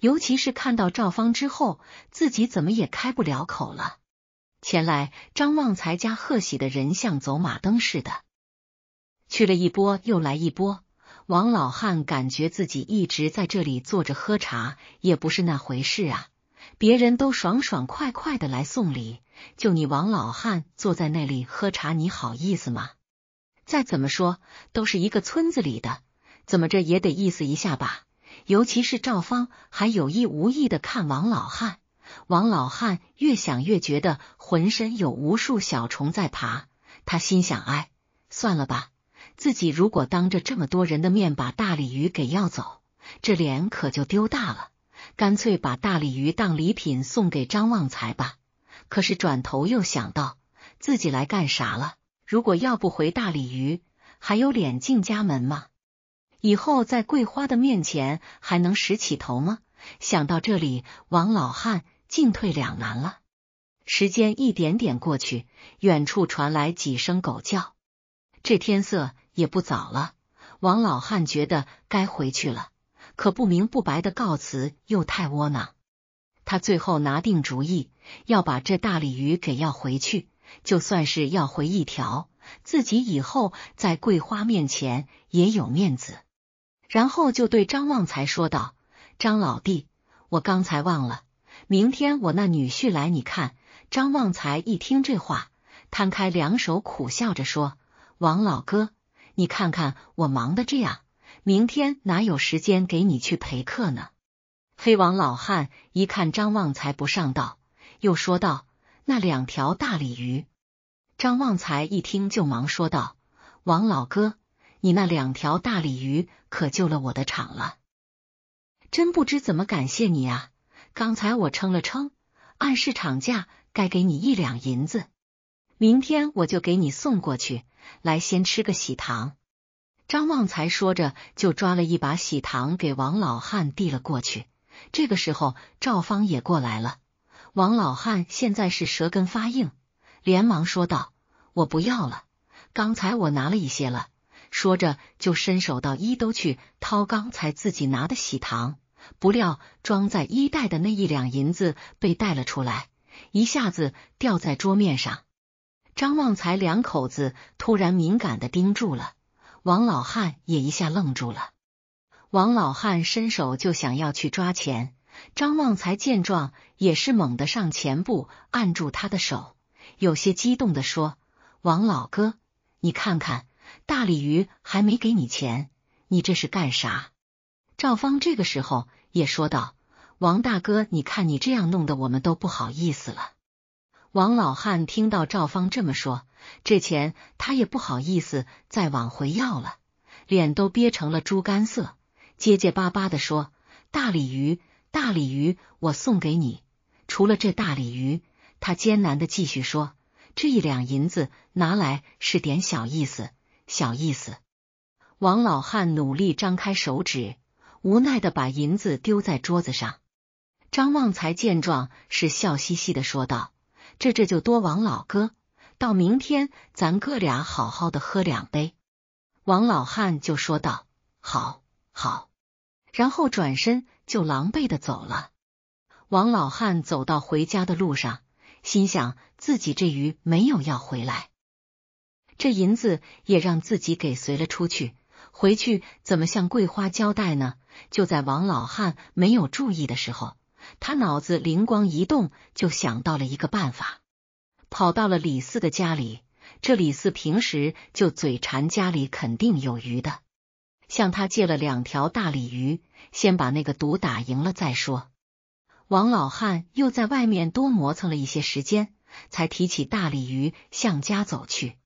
尤其是看到赵芳之后，自己怎么也开不了口了。前来张旺财家贺喜的人像走马灯似的，去了一波又来一波。王老汉感觉自己一直在这里坐着喝茶也不是那回事啊。别人都爽爽快快的来送礼，就你王老汉坐在那里喝茶，你好意思吗？再怎么说都是一个村子里的，怎么着也得意思一下吧。尤其是赵芳还有意无意的看王老汉，王老汉越想越觉得浑身有无数小虫在爬。他心想：哎，算了吧，自己如果当着这么多人的面把大鲤鱼给要走，这脸可就丢大了。干脆把大鲤鱼当礼品送给张旺财吧。可是转头又想到自己来干啥了？如果要不回大鲤鱼，还有脸进家门吗？以后在桂花的面前还能拾起头吗？想到这里，王老汉进退两难了。时间一点点过去，远处传来几声狗叫。这天色也不早了，王老汉觉得该回去了。可不明不白的告辞又太窝囊，他最后拿定主意要把这大鲤鱼给要回去，就算是要回一条，自己以后在桂花面前也有面子。然后就对张旺财说道：“张老弟，我刚才忘了，明天我那女婿来，你看。”张旺财一听这话，摊开两手苦笑着说：“王老哥，你看看我忙的这样。”明天哪有时间给你去陪客呢？黑王老汉一看张旺财不上道，又说道：“那两条大鲤鱼。”张旺财一听就忙说道：“王老哥，你那两条大鲤鱼可救了我的场了，真不知怎么感谢你啊！刚才我称了称，按市场价该给你一两银子，明天我就给你送过去。来，先吃个喜糖。”张旺财说着，就抓了一把喜糖给王老汉递了过去。这个时候，赵芳也过来了。王老汉现在是舌根发硬，连忙说道：“我不要了，刚才我拿了一些了。”说着就伸手到衣兜去掏刚才自己拿的喜糖，不料装在衣袋的那一两银子被带了出来，一下子掉在桌面上。张旺财两口子突然敏感的盯住了。王老汉也一下愣住了，王老汉伸手就想要去抓钱，张旺财见状也是猛地上前步按住他的手，有些激动的说：“王老哥，你看看，大鲤鱼还没给你钱，你这是干啥？”赵芳这个时候也说道：“王大哥，你看你这样弄得，我们都不好意思了。”王老汉听到赵芳这么说，这钱他也不好意思再往回要了，脸都憋成了猪肝色，结结巴巴的说：“大鲤鱼，大鲤鱼，我送给你。除了这大鲤鱼，他艰难的继续说，这一两银子拿来是点小意思，小意思。”王老汉努力张开手指，无奈的把银子丢在桌子上。张旺财见状是笑嘻嘻的说道。这这就多王老哥，到明天咱哥俩好好的喝两杯。王老汉就说道：“好好。”然后转身就狼狈的走了。王老汉走到回家的路上，心想自己这鱼没有要回来，这银子也让自己给随了出去，回去怎么向桂花交代呢？就在王老汉没有注意的时候。他脑子灵光一动，就想到了一个办法，跑到了李四的家里。这李四平时就嘴馋，家里肯定有鱼的，向他借了两条大鲤鱼，先把那个赌打赢了再说。王老汉又在外面多磨蹭了一些时间，才提起大鲤鱼向家走去。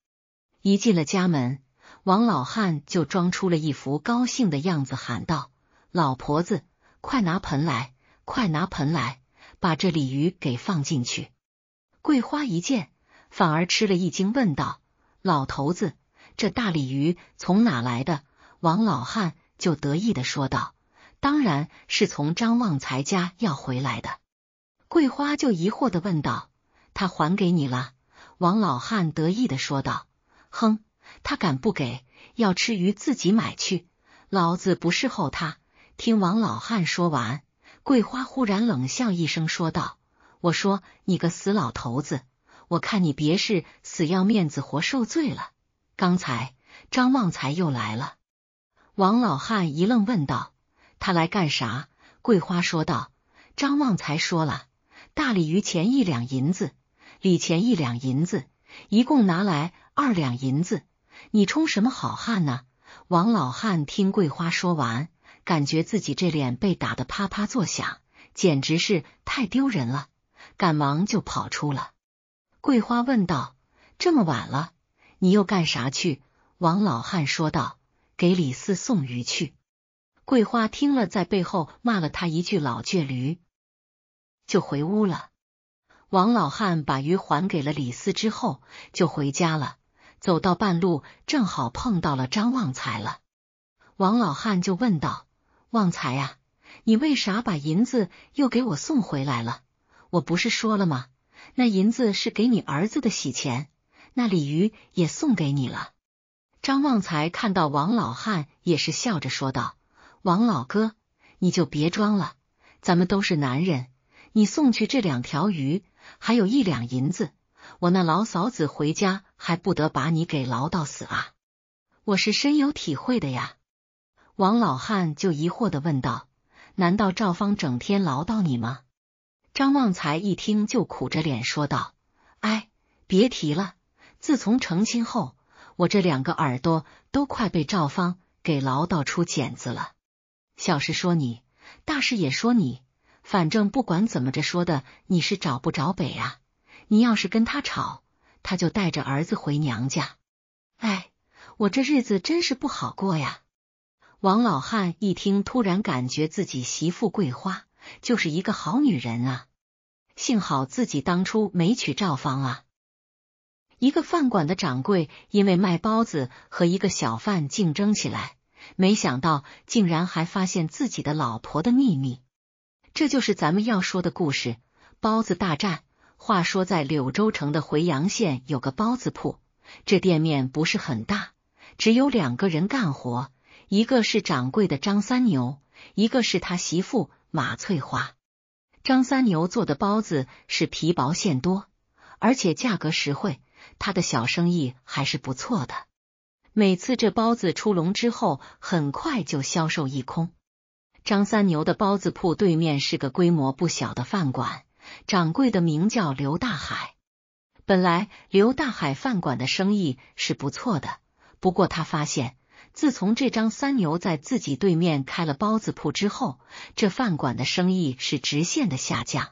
一进了家门，王老汉就装出了一副高兴的样子，喊道：“老婆子，快拿盆来！”快拿盆来，把这鲤鱼给放进去。桂花一见，反而吃了一惊，问道：“老头子，这大鲤鱼从哪来的？”王老汉就得意的说道：“当然是从张旺财家要回来的。”桂花就疑惑的问道：“他还给你了？”王老汉得意的说道：“哼，他敢不给？要吃鱼自己买去，老子不侍候他。”听王老汉说完。桂花忽然冷笑一声，说道：“我说你个死老头子，我看你别是死要面子活受罪了。”刚才张旺财又来了。王老汉一愣，问道：“他来干啥？”桂花说道：“张旺财说了，大鲤鱼钱一两银子，礼钱一两银子，一共拿来二两银子。你充什么好汉呢？”王老汉听桂花说完。感觉自己这脸被打得啪啪作响，简直是太丢人了，赶忙就跑出了。桂花问道：“这么晚了，你又干啥去？”王老汉说道：“给李四送鱼去。”桂花听了，在背后骂了他一句“老倔驴”，就回屋了。王老汉把鱼还给了李四之后，就回家了。走到半路，正好碰到了张旺财了。王老汉就问道：旺财呀，你为啥把银子又给我送回来了？我不是说了吗？那银子是给你儿子的喜钱，那鲤鱼也送给你了。张旺财看到王老汉也是笑着说道：“王老哥，你就别装了，咱们都是男人，你送去这两条鱼，还有一两银子，我那老嫂子回家还不得把你给唠叨死啊？我是深有体会的呀。”王老汉就疑惑的问道：“难道赵芳整天唠叨你吗？”张旺财一听就苦着脸说道：“哎，别提了，自从成亲后，我这两个耳朵都快被赵芳给唠叨出茧子了。小事说你，大事也说你，反正不管怎么着说的，你是找不着北啊！你要是跟他吵，他就带着儿子回娘家。哎，我这日子真是不好过呀！”王老汉一听，突然感觉自己媳妇桂花就是一个好女人啊！幸好自己当初没娶赵芳啊！一个饭馆的掌柜因为卖包子和一个小贩竞争起来，没想到竟然还发现自己的老婆的秘密。这就是咱们要说的故事——包子大战。话说在柳州城的回阳县有个包子铺，这店面不是很大，只有两个人干活。一个是掌柜的张三牛，一个是他媳妇马翠花。张三牛做的包子是皮薄馅多，而且价格实惠，他的小生意还是不错的。每次这包子出笼之后，很快就销售一空。张三牛的包子铺对面是个规模不小的饭馆，掌柜的名叫刘大海。本来刘大海饭馆的生意是不错的，不过他发现。自从这张三牛在自己对面开了包子铺之后，这饭馆的生意是直线的下降。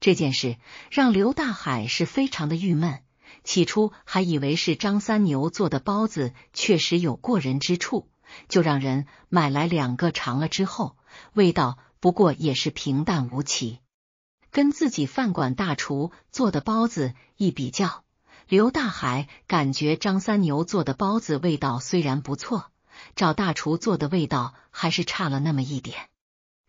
这件事让刘大海是非常的郁闷。起初还以为是张三牛做的包子确实有过人之处，就让人买来两个尝了之后，味道不过也是平淡无奇，跟自己饭馆大厨做的包子一比较。刘大海感觉张三牛做的包子味道虽然不错，找大厨做的味道还是差了那么一点。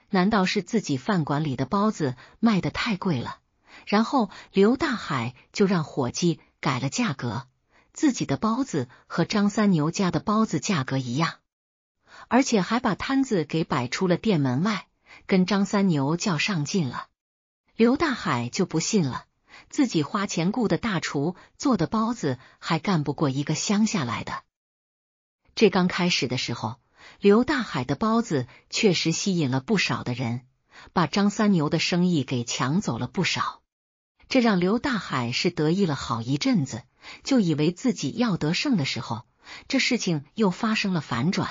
难道是自己饭馆里的包子卖的太贵了？然后刘大海就让伙计改了价格，自己的包子和张三牛家的包子价格一样，而且还把摊子给摆出了店门外，跟张三牛较上劲了。刘大海就不信了。自己花钱雇的大厨做的包子还干不过一个乡下来的。这刚开始的时候，刘大海的包子确实吸引了不少的人，把张三牛的生意给抢走了不少。这让刘大海是得意了好一阵子，就以为自己要得胜的时候，这事情又发生了反转。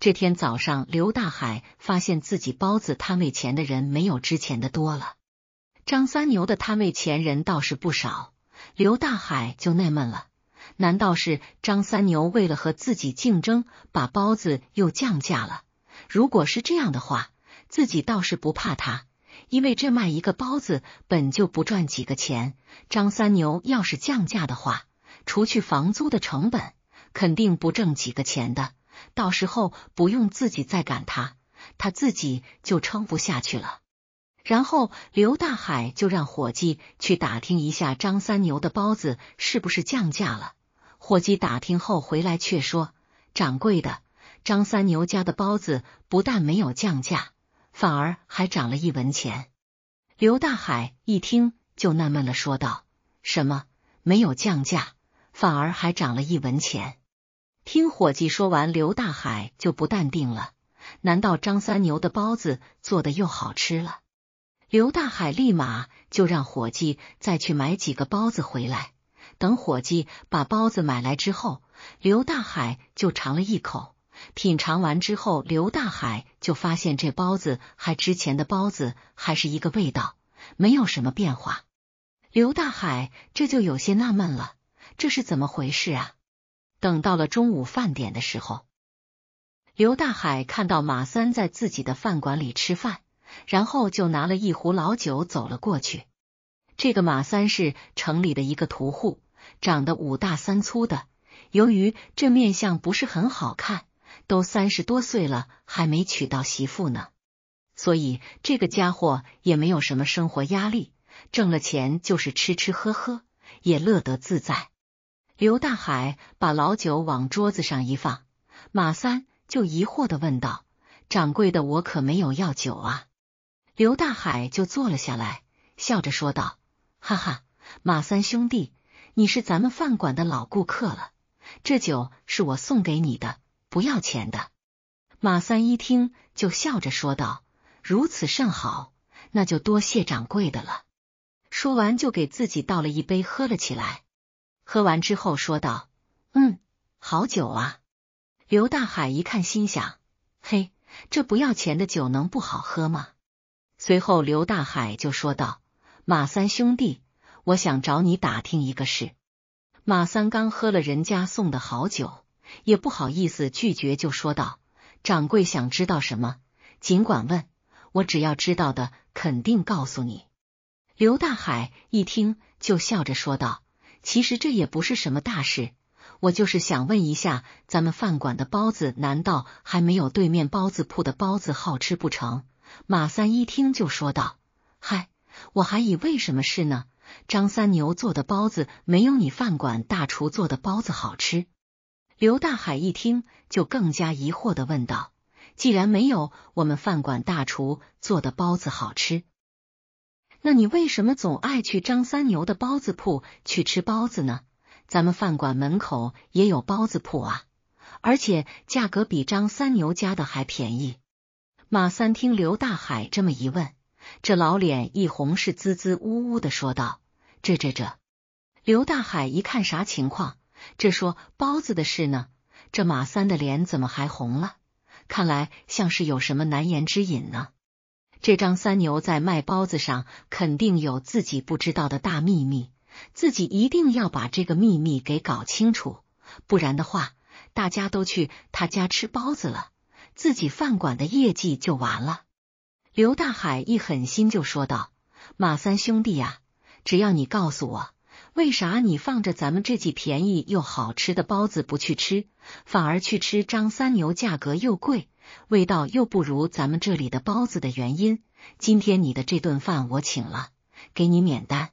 这天早上，刘大海发现自己包子摊位前的人没有之前的多了。张三牛的摊位前人倒是不少，刘大海就纳闷了：难道是张三牛为了和自己竞争，把包子又降价了？如果是这样的话，自己倒是不怕他，因为这卖一个包子本就不赚几个钱。张三牛要是降价的话，除去房租的成本，肯定不挣几个钱的。到时候不用自己再赶他，他自己就撑不下去了。然后刘大海就让伙计去打听一下张三牛的包子是不是降价了。伙计打听后回来却说：“掌柜的，张三牛家的包子不但没有降价，反而还涨了一文钱。”刘大海一听就纳闷了，说道：“什么没有降价，反而还涨了一文钱？”听伙计说完，刘大海就不淡定了。难道张三牛的包子做的又好吃了？刘大海立马就让伙计再去买几个包子回来。等伙计把包子买来之后，刘大海就尝了一口。品尝完之后，刘大海就发现这包子和之前的包子还是一个味道，没有什么变化。刘大海这就有些纳闷了，这是怎么回事啊？等到了中午饭点的时候，刘大海看到马三在自己的饭馆里吃饭。然后就拿了一壶老酒走了过去。这个马三是城里的一个屠户，长得五大三粗的。由于这面相不是很好看，都三十多岁了还没娶到媳妇呢，所以这个家伙也没有什么生活压力，挣了钱就是吃吃喝喝，也乐得自在。刘大海把老酒往桌子上一放，马三就疑惑的问道：“掌柜的，我可没有要酒啊！”刘大海就坐了下来，笑着说道：“哈哈，马三兄弟，你是咱们饭馆的老顾客了，这酒是我送给你的，不要钱的。”马三一听就笑着说道：“如此甚好，那就多谢掌柜的了。”说完就给自己倒了一杯喝了起来。喝完之后说道：“嗯，好酒啊！”刘大海一看，心想：“嘿，这不要钱的酒能不好喝吗？”随后，刘大海就说道：“马三兄弟，我想找你打听一个事。”马三刚喝了人家送的好酒，也不好意思拒绝，就说道：“掌柜想知道什么，尽管问，我只要知道的，肯定告诉你。”刘大海一听，就笑着说道：“其实这也不是什么大事，我就是想问一下，咱们饭馆的包子，难道还没有对面包子铺的包子好吃不成？”马三一听就说道：“嗨，我还以为什么事呢？张三牛做的包子没有你饭馆大厨做的包子好吃。”刘大海一听就更加疑惑的问道：“既然没有我们饭馆大厨做的包子好吃，那你为什么总爱去张三牛的包子铺去吃包子呢？咱们饭馆门口也有包子铺啊，而且价格比张三牛家的还便宜。”马三听刘大海这么一问，这老脸一红，是支支吾吾的说道：“这、这、这……”刘大海一看啥情况，这说包子的事呢，这马三的脸怎么还红了？看来像是有什么难言之隐呢。这张三牛在卖包子上肯定有自己不知道的大秘密，自己一定要把这个秘密给搞清楚，不然的话，大家都去他家吃包子了。自己饭馆的业绩就完了。刘大海一狠心就说道：“马三兄弟呀，只要你告诉我，为啥你放着咱们这既便宜又好吃的包子不去吃，反而去吃张三牛，价格又贵，味道又不如咱们这里的包子的原因？今天你的这顿饭我请了，给你免单。”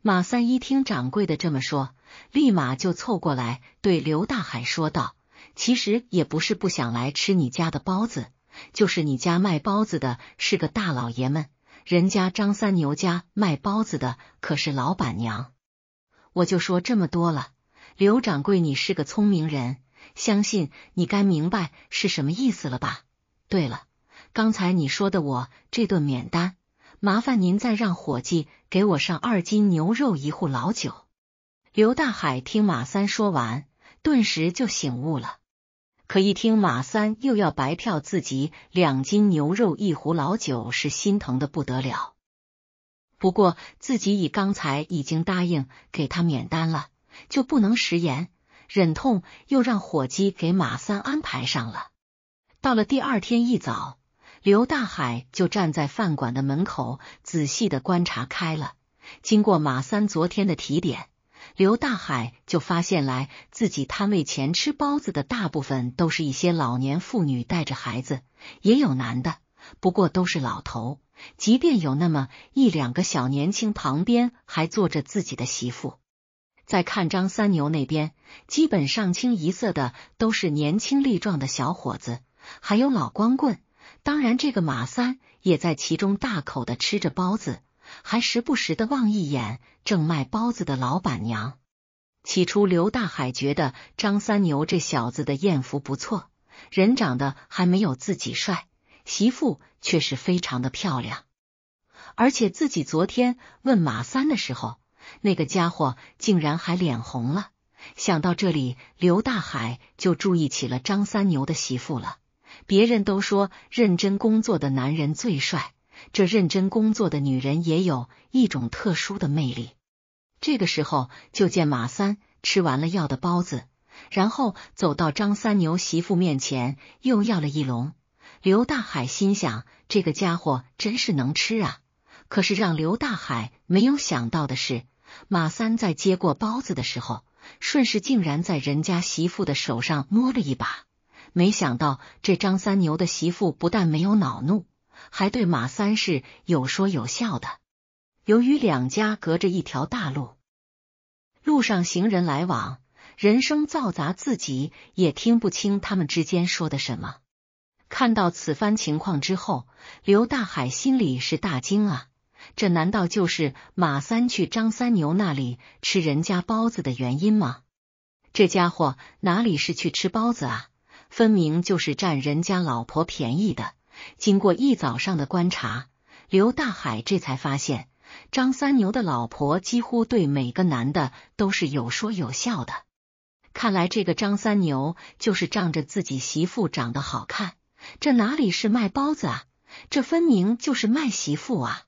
马三一听掌柜的这么说，立马就凑过来对刘大海说道。其实也不是不想来吃你家的包子，就是你家卖包子的是个大老爷们，人家张三牛家卖包子的可是老板娘。我就说这么多了，刘掌柜，你是个聪明人，相信你该明白是什么意思了吧？对了，刚才你说的我这顿免单，麻烦您再让伙计给我上二斤牛肉一壶老酒。刘大海听马三说完，顿时就醒悟了。可一听马三又要白票自己两斤牛肉一壶老酒，是心疼的不得了。不过自己已刚才已经答应给他免单了，就不能食言，忍痛又让伙计给马三安排上了。到了第二天一早，刘大海就站在饭馆的门口，仔细的观察开了。经过马三昨天的提点。刘大海就发现来自己摊位前吃包子的大部分都是一些老年妇女带着孩子，也有男的，不过都是老头。即便有那么一两个小年轻，旁边还坐着自己的媳妇。再看张三牛那边，基本上清一色的都是年轻力壮的小伙子，还有老光棍。当然，这个马三也在其中，大口的吃着包子。还时不时的望一眼正卖包子的老板娘。起初，刘大海觉得张三牛这小子的艳福不错，人长得还没有自己帅，媳妇却是非常的漂亮。而且自己昨天问马三的时候，那个家伙竟然还脸红了。想到这里，刘大海就注意起了张三牛的媳妇了。别人都说认真工作的男人最帅。这认真工作的女人也有一种特殊的魅力。这个时候，就见马三吃完了要的包子，然后走到张三牛媳妇面前，又要了一笼。刘大海心想：这个家伙真是能吃啊！可是让刘大海没有想到的是，马三在接过包子的时候，顺势竟然在人家媳妇的手上摸了一把。没想到，这张三牛的媳妇不但没有恼怒。还对马三是有说有笑的。由于两家隔着一条大路，路上行人来往，人声嘈杂，自己也听不清他们之间说的什么。看到此番情况之后，刘大海心里是大惊啊！这难道就是马三去张三牛那里吃人家包子的原因吗？这家伙哪里是去吃包子啊，分明就是占人家老婆便宜的。经过一早上的观察，刘大海这才发现，张三牛的老婆几乎对每个男的都是有说有笑的。看来这个张三牛就是仗着自己媳妇长得好看。这哪里是卖包子啊，这分明就是卖媳妇啊！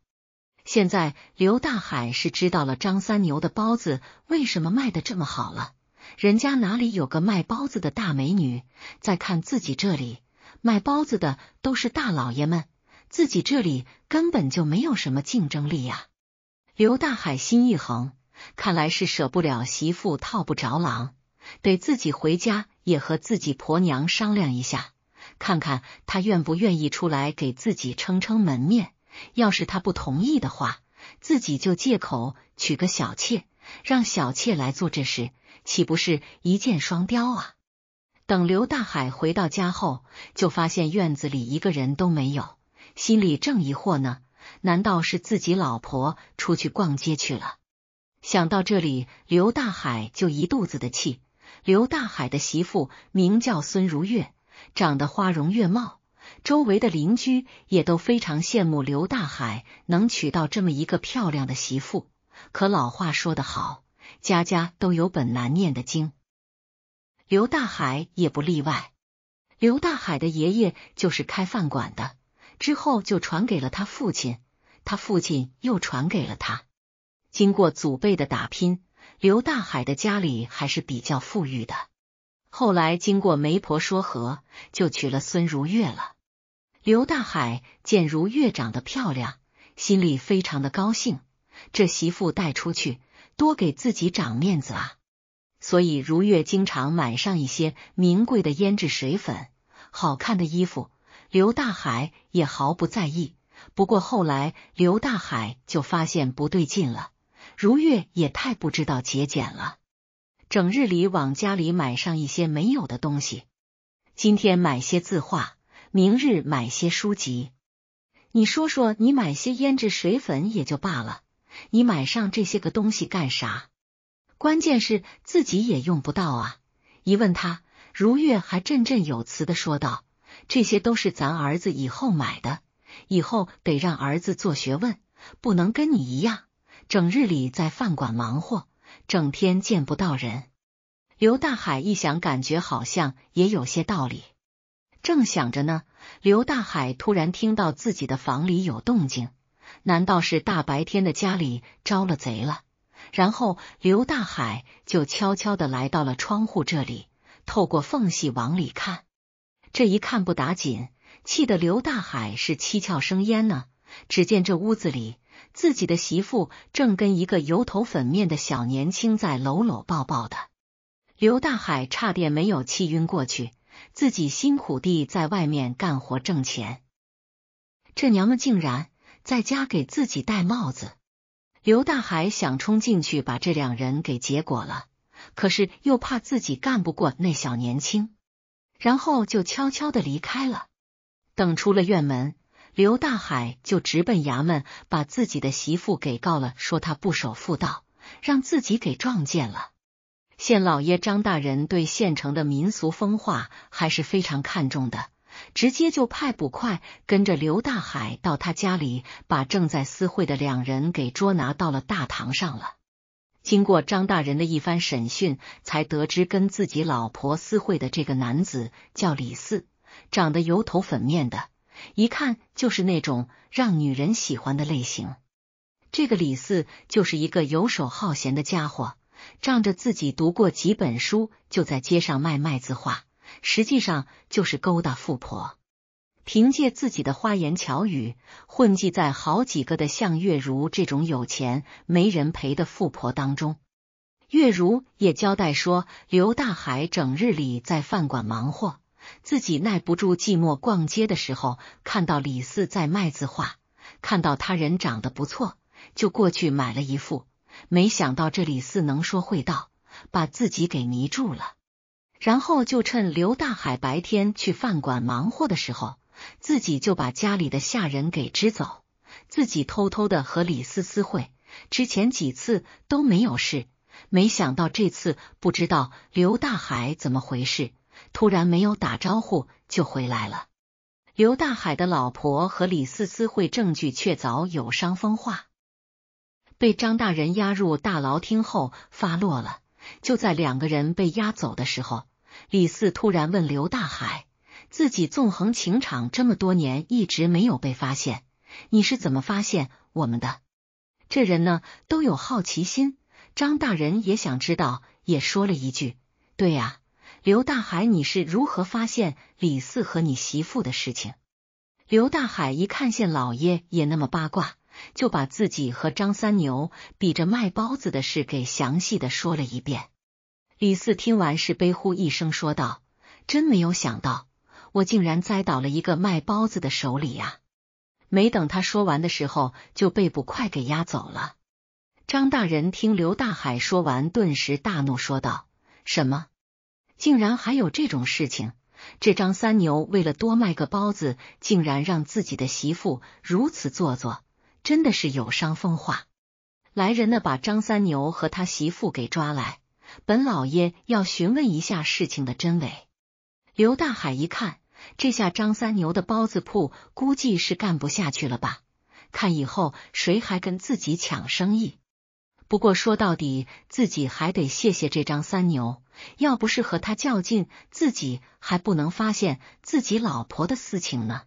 现在刘大海是知道了张三牛的包子为什么卖的这么好了，人家哪里有个卖包子的大美女在看自己这里。卖包子的都是大老爷们，自己这里根本就没有什么竞争力呀。刘大海心一横，看来是舍不了媳妇套不着狼，得自己回家也和自己婆娘商量一下，看看他愿不愿意出来给自己撑撑门面。要是他不同意的话，自己就借口娶个小妾，让小妾来做这事，岂不是一箭双雕啊？等刘大海回到家后，就发现院子里一个人都没有，心里正疑惑呢。难道是自己老婆出去逛街去了？想到这里，刘大海就一肚子的气。刘大海的媳妇名叫孙如月，长得花容月貌，周围的邻居也都非常羡慕刘大海能娶到这么一个漂亮的媳妇。可老话说得好，家家都有本难念的经。刘大海也不例外。刘大海的爷爷就是开饭馆的，之后就传给了他父亲，他父亲又传给了他。经过祖辈的打拼，刘大海的家里还是比较富裕的。后来经过媒婆说和，就娶了孙如月了。刘大海见如月长得漂亮，心里非常的高兴，这媳妇带出去，多给自己长面子啊。所以如月经常买上一些名贵的胭脂水粉，好看的衣服。刘大海也毫不在意。不过后来刘大海就发现不对劲了，如月也太不知道节俭了，整日里往家里买上一些没有的东西。今天买些字画，明日买些书籍。你说说，你买些胭脂水粉也就罢了，你买上这些个东西干啥？关键是自己也用不到啊！一问他，如月还振振有词的说道：“这些都是咱儿子以后买的，以后得让儿子做学问，不能跟你一样，整日里在饭馆忙活，整天见不到人。”刘大海一想，感觉好像也有些道理。正想着呢，刘大海突然听到自己的房里有动静，难道是大白天的家里招了贼了？然后刘大海就悄悄地来到了窗户这里，透过缝隙往里看。这一看不打紧，气得刘大海是七窍生烟呢。只见这屋子里，自己的媳妇正跟一个油头粉面的小年轻在搂搂抱抱的。刘大海差点没有气晕过去，自己辛苦地在外面干活挣钱，这娘们竟然在家给自己戴帽子！刘大海想冲进去把这两人给结果了，可是又怕自己干不过那小年轻，然后就悄悄的离开了。等出了院门，刘大海就直奔衙门，把自己的媳妇给告了，说他不守妇道，让自己给撞见了。县老爷张大人对县城的民俗风化还是非常看重的。直接就派捕快跟着刘大海到他家里，把正在私会的两人给捉拿到了大堂上了。经过张大人的一番审讯，才得知跟自己老婆私会的这个男子叫李四，长得油头粉面的，一看就是那种让女人喜欢的类型。这个李四就是一个游手好闲的家伙，仗着自己读过几本书，就在街上卖麦子画。实际上就是勾搭富婆，凭借自己的花言巧语，混迹在好几个的像月如这种有钱没人陪的富婆当中。月如也交代说，刘大海整日里在饭馆忙活，自己耐不住寂寞，逛街的时候看到李四在卖字画，看到他人长得不错，就过去买了一副，没想到这李四能说会道，把自己给迷住了。然后就趁刘大海白天去饭馆忙活的时候，自己就把家里的下人给支走，自己偷偷的和李思思会。之前几次都没有事，没想到这次不知道刘大海怎么回事，突然没有打招呼就回来了。刘大海的老婆和李思思会证据确凿，有伤风化，被张大人押入大牢厅后发落了。就在两个人被押走的时候。李四突然问刘大海：“自己纵横情场这么多年，一直没有被发现，你是怎么发现我们的？这人呢都有好奇心。”张大人也想知道，也说了一句：“对呀，刘大海，你是如何发现李四和你媳妇的事情？”刘大海一看见老爷也那么八卦，就把自己和张三牛比着卖包子的事给详细的说了一遍。李四听完，是悲呼一声，说道：“真没有想到，我竟然栽倒了一个卖包子的手里呀！”没等他说完的时候，就被捕快给押走了。张大人听刘大海说完，顿时大怒，说道：“什么？竟然还有这种事情！这张三牛为了多卖个包子，竟然让自己的媳妇如此做作，真的是有伤风化！来人呢，把张三牛和他媳妇给抓来！”本老爷要询问一下事情的真伪。刘大海一看，这下张三牛的包子铺估计是干不下去了吧？看以后谁还跟自己抢生意。不过说到底，自己还得谢谢这张三牛，要不是和他较劲，自己还不能发现自己老婆的事情呢。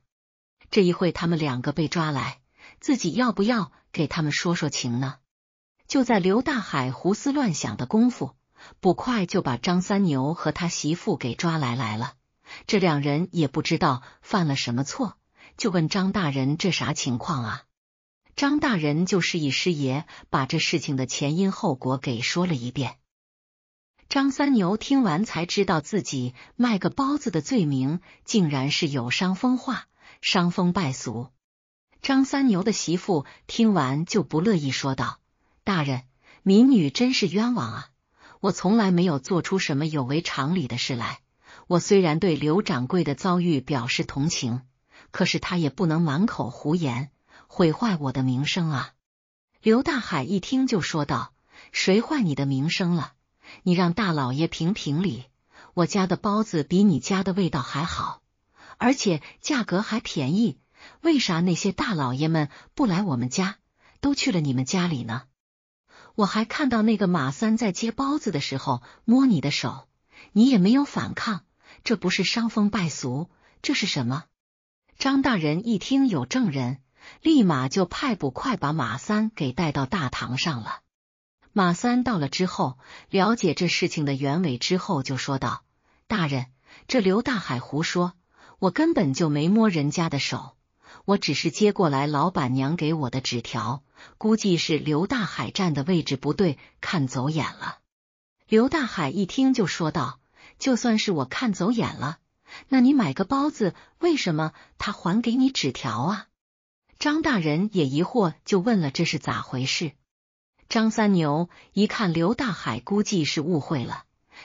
这一会他们两个被抓来，自己要不要给他们说说情呢？就在刘大海胡思乱想的功夫。捕快就把张三牛和他媳妇给抓来来了。这两人也不知道犯了什么错，就问张大人这啥情况啊？张大人就示意师爷把这事情的前因后果给说了一遍。张三牛听完才知道自己卖个包子的罪名竟然是有伤风化、伤风败俗。张三牛的媳妇听完就不乐意，说道：“大人，民女真是冤枉啊！”我从来没有做出什么有违常理的事来。我虽然对刘掌柜的遭遇表示同情，可是他也不能满口胡言，毁坏我的名声啊！刘大海一听就说道：“谁坏你的名声了？你让大老爷评评理。我家的包子比你家的味道还好，而且价格还便宜。为啥那些大老爷们不来我们家，都去了你们家里呢？”我还看到那个马三在接包子的时候摸你的手，你也没有反抗，这不是伤风败俗，这是什么？张大人一听有证人，立马就派捕快把马三给带到大堂上了。马三到了之后，了解这事情的原委之后，就说道：“大人，这刘大海胡说，我根本就没摸人家的手。”我只是接过来老板娘给我的纸条，估计是刘大海站的位置不对，看走眼了。刘大海一听就说道：“就算是我看走眼了，那你买个包子，为什么他还给你纸条啊？”张大人也疑惑，就问了：“这是咋回事？”张三牛一看刘大海，估计是误会了。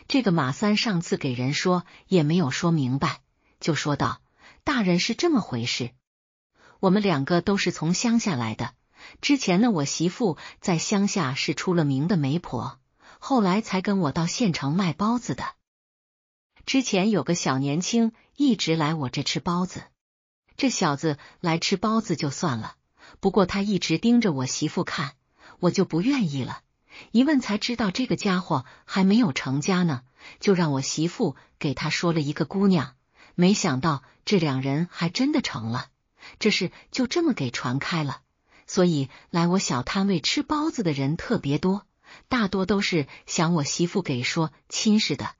这个马三上次给人说也没有说明白，就说道：“大人是这么回事。”我们两个都是从乡下来的。之前的我媳妇在乡下是出了名的媒婆，后来才跟我到县城卖包子的。之前有个小年轻一直来我这吃包子，这小子来吃包子就算了，不过他一直盯着我媳妇看，我就不愿意了。一问才知道这个家伙还没有成家呢，就让我媳妇给他说了一个姑娘，没想到这两人还真的成了。这事就这么给传开了，所以来我小摊位吃包子的人特别多，大多都是想我媳妇给说亲似的。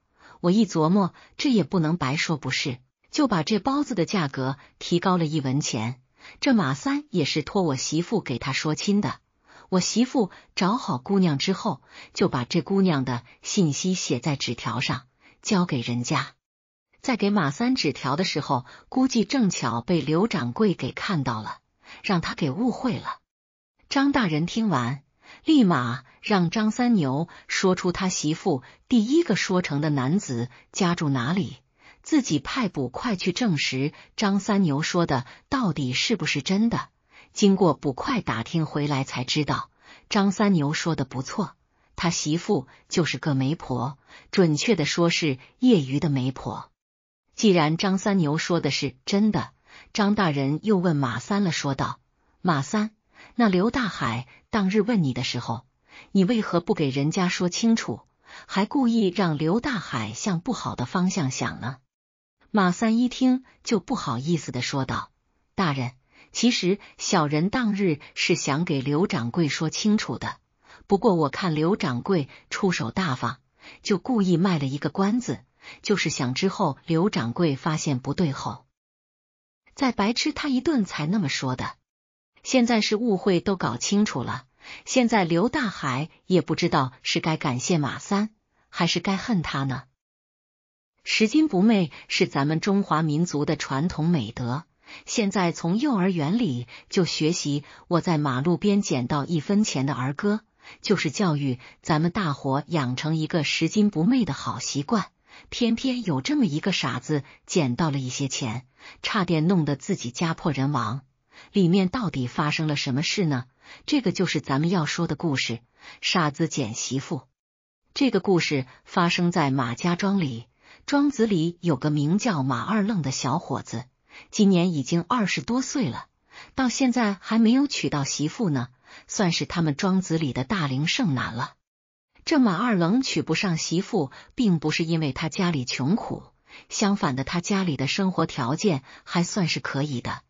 我一琢磨，这也不能白说不是，就把这包子的价格提高了一文钱。这马三也是托我媳妇给他说亲的，我媳妇找好姑娘之后，就把这姑娘的信息写在纸条上，交给人家。在给马三纸条的时候，估计正巧被刘掌柜给看到了，让他给误会了。张大人听完，立马让张三牛说出他媳妇第一个说成的男子家住哪里，自己派捕快去证实张三牛说的到底是不是真的。经过捕快打听回来，才知道张三牛说的不错，他媳妇就是个媒婆，准确的说是业余的媒婆。既然张三牛说的是真的，张大人又问马三了，说道：“马三，那刘大海当日问你的时候，你为何不给人家说清楚，还故意让刘大海向不好的方向想呢？”马三一听就不好意思的说道：“大人，其实小人当日是想给刘掌柜说清楚的，不过我看刘掌柜出手大方，就故意卖了一个关子。”就是想之后刘掌柜发现不对后，再白吃他一顿才那么说的。现在是误会都搞清楚了，现在刘大海也不知道是该感谢马三还是该恨他呢。拾金不昧是咱们中华民族的传统美德，现在从幼儿园里就学习。我在马路边捡到一分钱的儿歌，就是教育咱们大伙养成一个拾金不昧的好习惯。偏偏有这么一个傻子捡到了一些钱，差点弄得自己家破人亡。里面到底发生了什么事呢？这个就是咱们要说的故事——傻子捡媳妇。这个故事发生在马家庄里，庄子里有个名叫马二愣的小伙子，今年已经二十多岁了，到现在还没有娶到媳妇呢，算是他们庄子里的大龄剩男了。这马二愣娶不上媳妇，并不是因为他家里穷苦，相反的，他家里的生活条件还算是可以的。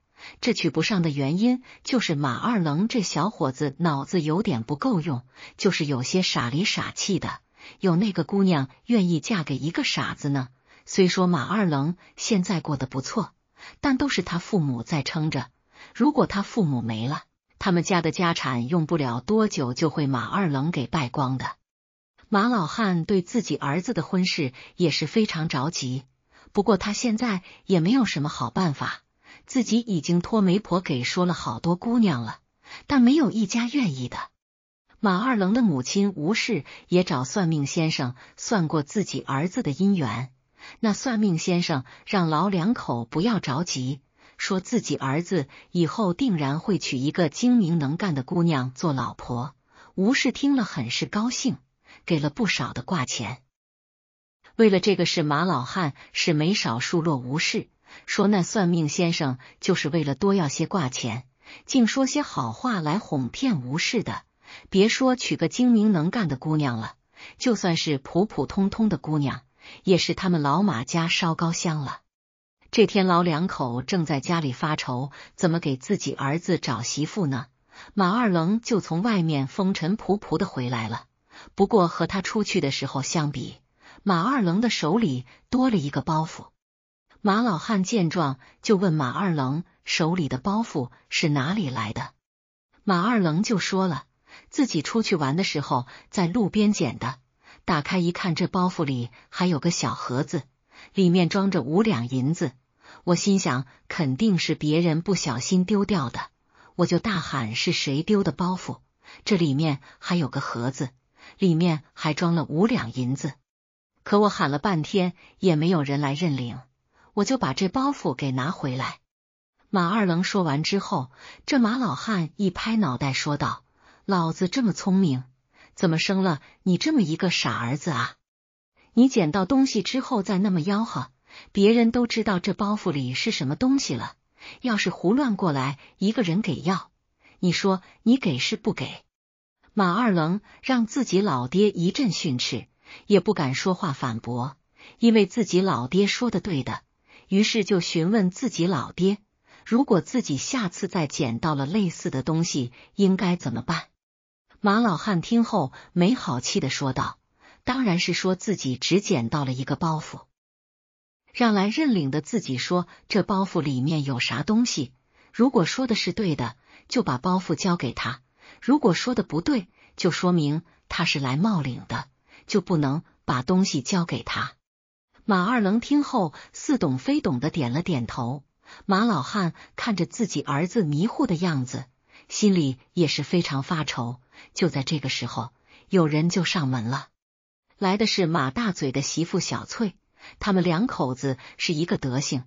这娶不上的原因，就是马二愣这小伙子脑子有点不够用，就是有些傻里傻气的。有那个姑娘愿意嫁给一个傻子呢？虽说马二愣现在过得不错，但都是他父母在撑着。如果他父母没了，他们家的家产用不了多久就会马二愣给败光的。马老汉对自己儿子的婚事也是非常着急，不过他现在也没有什么好办法。自己已经托媒婆给说了好多姑娘了，但没有一家愿意的。马二楞的母亲吴氏也找算命先生算过自己儿子的姻缘，那算命先生让老两口不要着急，说自己儿子以后定然会娶一个精明能干的姑娘做老婆。吴氏听了很是高兴。给了不少的挂钱，为了这个事，马老汉是没少数落吴氏，说那算命先生就是为了多要些挂钱，竟说些好话来哄骗吴氏的。别说娶个精明能干的姑娘了，就算是普普通通的姑娘，也是他们老马家烧高香了。这天，老两口正在家里发愁怎么给自己儿子找媳妇呢，马二楞就从外面风尘仆仆的回来了。不过和他出去的时候相比，马二楞的手里多了一个包袱。马老汉见状就问马二楞手里的包袱是哪里来的。马二愣就说了自己出去玩的时候在路边捡的。打开一看，这包袱里还有个小盒子，里面装着五两银子。我心想肯定是别人不小心丢掉的，我就大喊是谁丢的包袱？这里面还有个盒子。里面还装了五两银子，可我喊了半天也没有人来认领，我就把这包袱给拿回来。马二愣说完之后，这马老汉一拍脑袋说道：“老子这么聪明，怎么生了你这么一个傻儿子啊？你捡到东西之后再那么吆喝，别人都知道这包袱里是什么东西了。要是胡乱过来一个人给要，你说你给是不给？”马二愣让自己老爹一阵训斥，也不敢说话反驳，因为自己老爹说的对的。于是就询问自己老爹，如果自己下次再捡到了类似的东西，应该怎么办？马老汉听后没好气的说道：“当然是说自己只捡到了一个包袱，让来认领的自己说这包袱里面有啥东西。如果说的是对的，就把包袱交给他。”如果说的不对，就说明他是来冒领的，就不能把东西交给他。马二愣听后似懂非懂的点了点头。马老汉看着自己儿子迷糊的样子，心里也是非常发愁。就在这个时候，有人就上门了，来的是马大嘴的媳妇小翠。他们两口子是一个德行，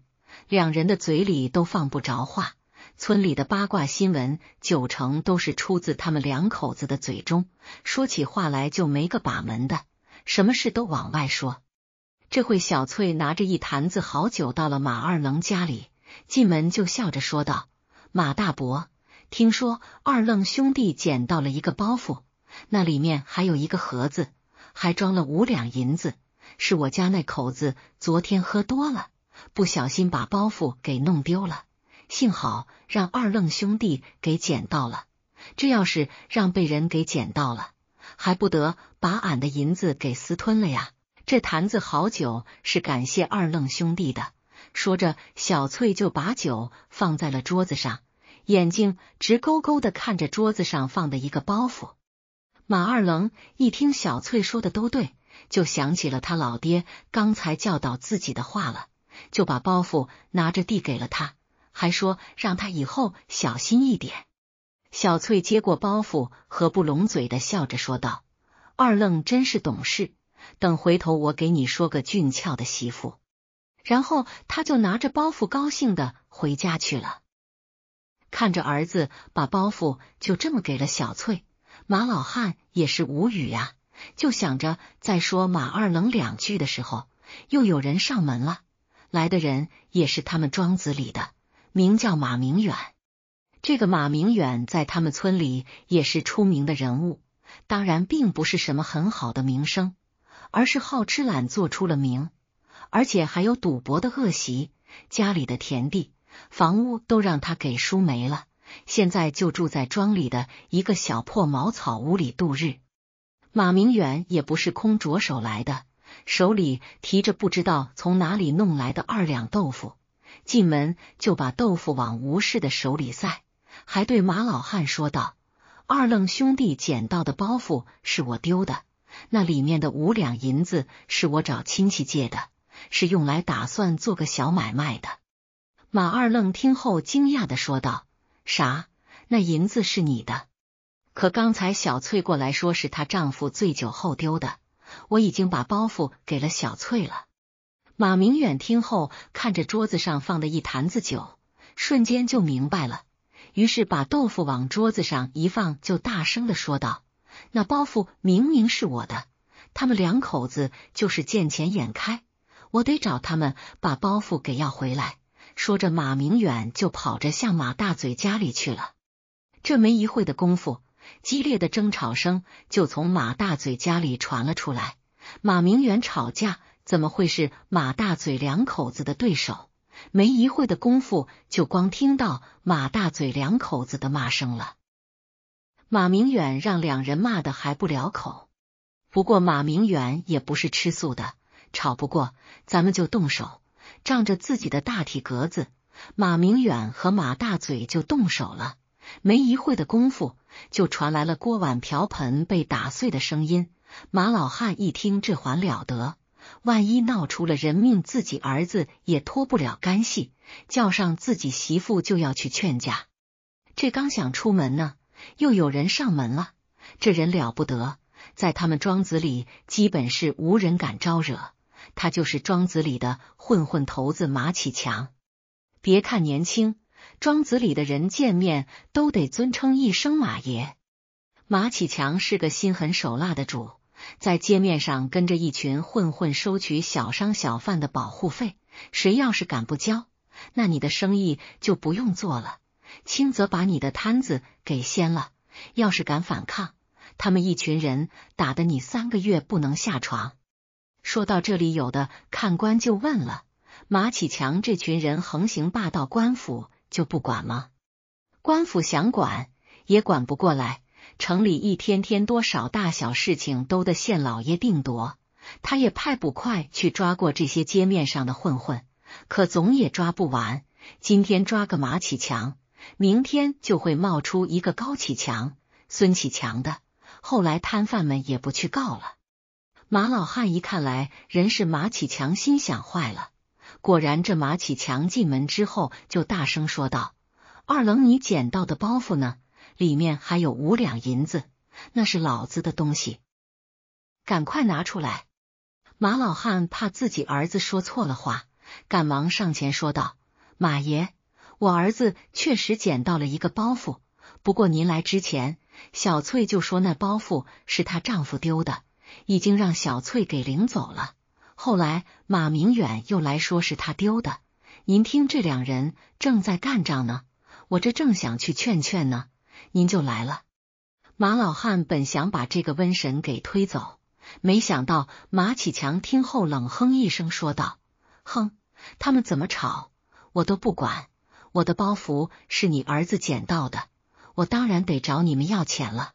两人的嘴里都放不着话。村里的八卦新闻九成都是出自他们两口子的嘴中，说起话来就没个把门的，什么事都往外说。这会，小翠拿着一坛子好酒到了马二愣家里，进门就笑着说道：“马大伯，听说二愣兄弟捡到了一个包袱，那里面还有一个盒子，还装了五两银子。是我家那口子昨天喝多了，不小心把包袱给弄丢了。”幸好让二愣兄弟给捡到了，这要是让被人给捡到了，还不得把俺的银子给私吞了呀？这坛子好酒是感谢二愣兄弟的。说着，小翠就把酒放在了桌子上，眼睛直勾勾的看着桌子上放的一个包袱。马二愣一听小翠说的都对，就想起了他老爹刚才教导自己的话了，就把包袱拿着递给了他。还说让他以后小心一点。小翠接过包袱，合不拢嘴的笑着说道：“二愣真是懂事，等回头我给你说个俊俏的媳妇。”然后他就拿着包袱高兴的回家去了。看着儿子把包袱就这么给了小翠，马老汉也是无语呀。就想着再说马二愣两句的时候，又有人上门了。来的人也是他们庄子里的。名叫马明远，这个马明远在他们村里也是出名的人物，当然并不是什么很好的名声，而是好吃懒做出了名，而且还有赌博的恶习，家里的田地、房屋都让他给输没了，现在就住在庄里的一个小破茅草屋里度日。马明远也不是空着手来的，手里提着不知道从哪里弄来的二两豆腐。进门就把豆腐往吴氏的手里塞，还对马老汉说道：“二愣兄弟捡到的包袱是我丢的，那里面的五两银子是我找亲戚借的，是用来打算做个小买卖的。”马二愣听后惊讶的说道：“啥？那银子是你的？可刚才小翠过来说是她丈夫醉酒后丢的，我已经把包袱给了小翠了。”马明远听后，看着桌子上放的一坛子酒，瞬间就明白了。于是把豆腐往桌子上一放，就大声的说道：“那包袱明明是我的，他们两口子就是见钱眼开，我得找他们把包袱给要回来。”说着，马明远就跑着向马大嘴家里去了。这没一会的功夫，激烈的争吵声就从马大嘴家里传了出来。马明远吵架。怎么会是马大嘴两口子的对手？没一会的功夫，就光听到马大嘴两口子的骂声了。马明远让两人骂的还不了口，不过马明远也不是吃素的，吵不过咱们就动手，仗着自己的大体格子，马明远和马大嘴就动手了。没一会的功夫，就传来了锅碗瓢盆被打碎的声音。马老汉一听，这还了得！万一闹出了人命，自己儿子也脱不了干系，叫上自己媳妇就要去劝架。这刚想出门呢，又有人上门了。这人了不得，在他们庄子里基本是无人敢招惹。他就是庄子里的混混头子马启强。别看年轻，庄子里的人见面都得尊称一声马爷。马启强是个心狠手辣的主。在街面上跟着一群混混收取小商小贩的保护费，谁要是敢不交，那你的生意就不用做了，轻则把你的摊子给掀了，要是敢反抗，他们一群人打得你三个月不能下床。说到这里，有的看官就问了：马启强这群人横行霸道，官府就不管吗？官府想管也管不过来。城里一天天多少大小事情都得县老爷定夺，他也派捕快去抓过这些街面上的混混，可总也抓不完。今天抓个马启强，明天就会冒出一个高启强、孙启强的。后来摊贩们也不去告了。马老汉一看来人是马启强，心想坏了。果然，这马启强进门之后就大声说道：“二愣，你捡到的包袱呢？”里面还有五两银子，那是老子的东西，赶快拿出来！马老汉怕自己儿子说错了话，赶忙上前说道：“马爷，我儿子确实捡到了一个包袱，不过您来之前，小翠就说那包袱是她丈夫丢的，已经让小翠给领走了。后来马明远又来说是他丢的，您听这两人正在干仗呢，我这正想去劝劝呢。”您就来了。马老汉本想把这个瘟神给推走，没想到马启强听后冷哼一声，说道：“哼，他们怎么吵，我都不管。我的包袱是你儿子捡到的，我当然得找你们要钱了。”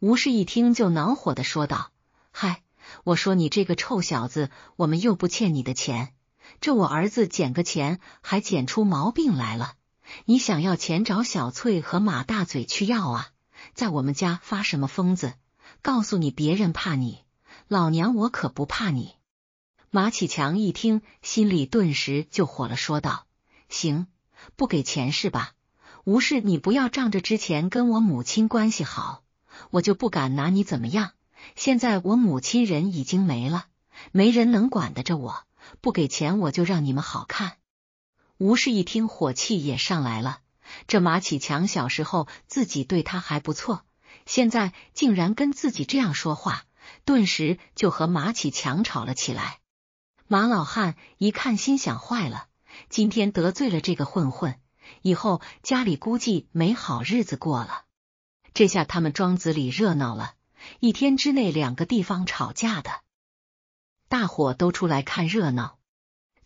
吴氏一听就恼火的说道：“嗨，我说你这个臭小子，我们又不欠你的钱，这我儿子捡个钱还捡出毛病来了。”你想要钱找小翠和马大嘴去要啊，在我们家发什么疯子？告诉你，别人怕你，老娘我可不怕你。马启强一听，心里顿时就火了，说道：“行，不给钱是吧？无氏，你不要仗着之前跟我母亲关系好，我就不敢拿你怎么样。现在我母亲人已经没了，没人能管得着我。不给钱，我就让你们好看。”吴氏一听，火气也上来了。这马启强小时候自己对他还不错，现在竟然跟自己这样说话，顿时就和马启强吵了起来。马老汉一看，心想坏了，今天得罪了这个混混，以后家里估计没好日子过了。这下他们庄子里热闹了，一天之内两个地方吵架的，大伙都出来看热闹。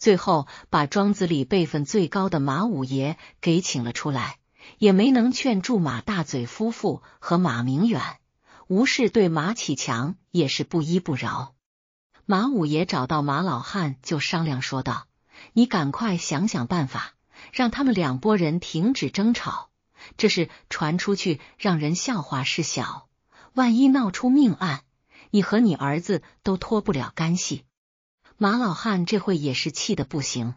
最后把庄子里辈分最高的马五爷给请了出来，也没能劝住马大嘴夫妇和马明远。吴氏对马启强也是不依不饶。马五爷找到马老汉就商量说道：“你赶快想想办法，让他们两拨人停止争吵。这是传出去让人笑话事小，万一闹出命案，你和你儿子都脱不了干系。”马老汉这会也是气的不行，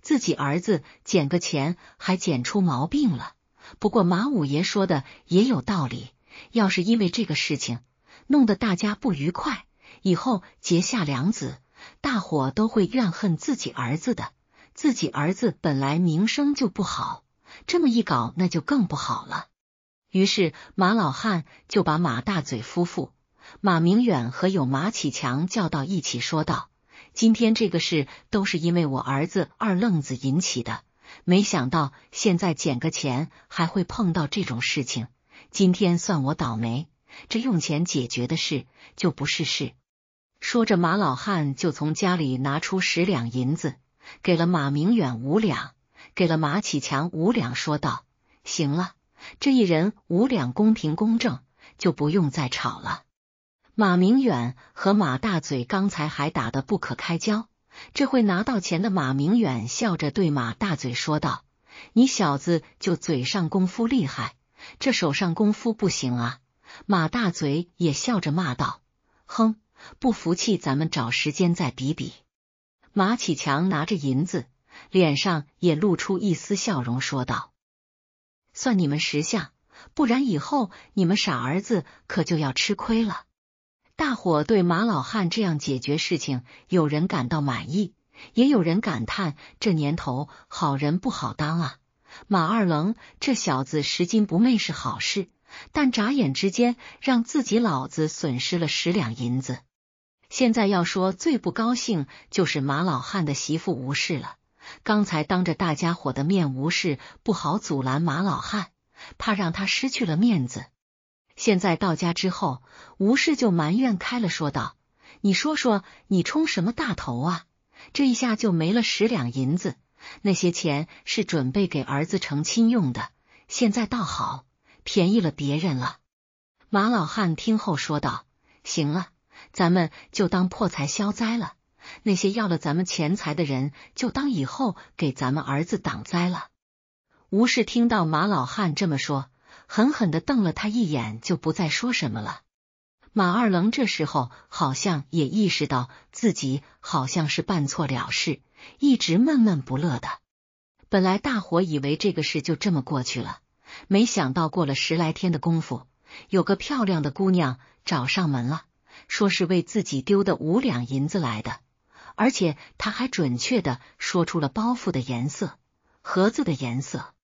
自己儿子捡个钱还捡出毛病了。不过马五爷说的也有道理，要是因为这个事情弄得大家不愉快，以后结下梁子，大伙都会怨恨自己儿子的。自己儿子本来名声就不好，这么一搞那就更不好了。于是马老汉就把马大嘴夫妇、马明远和有马启强叫到一起，说道。今天这个事都是因为我儿子二愣子引起的，没想到现在捡个钱还会碰到这种事情。今天算我倒霉，这用钱解决的事就不是事。说着，马老汉就从家里拿出十两银子，给了马明远五两，给了马启强五两，说道：“行了，这一人五两，公平公正，就不用再吵了。”马明远和马大嘴刚才还打得不可开交，这会拿到钱的马明远笑着对马大嘴说道：“你小子就嘴上功夫厉害，这手上功夫不行啊！”马大嘴也笑着骂道：“哼，不服气，咱们找时间再比比。”马启强拿着银子，脸上也露出一丝笑容，说道：“算你们识相，不然以后你们傻儿子可就要吃亏了。”大伙对马老汉这样解决事情，有人感到满意，也有人感叹：这年头好人不好当啊！马二愣这小子拾金不昧是好事，但眨眼之间让自己老子损失了十两银子。现在要说最不高兴，就是马老汉的媳妇无事了。刚才当着大家伙的面无事，不好阻拦马老汉，怕让他失去了面子。现在到家之后，吴氏就埋怨开了，说道：“你说说，你充什么大头啊？这一下就没了十两银子，那些钱是准备给儿子成亲用的，现在倒好，便宜了别人了。”马老汉听后说道：“行了，咱们就当破财消灾了。那些要了咱们钱财的人，就当以后给咱们儿子挡灾了。”吴氏听到马老汉这么说。狠狠的瞪了他一眼，就不再说什么了。马二愣这时候好像也意识到自己好像是办错了事，一直闷闷不乐的。本来大伙以为这个事就这么过去了，没想到过了十来天的功夫，有个漂亮的姑娘找上门了，说是为自己丢的五两银子来的，而且她还准确的说出了包袱的颜色、盒子的颜色。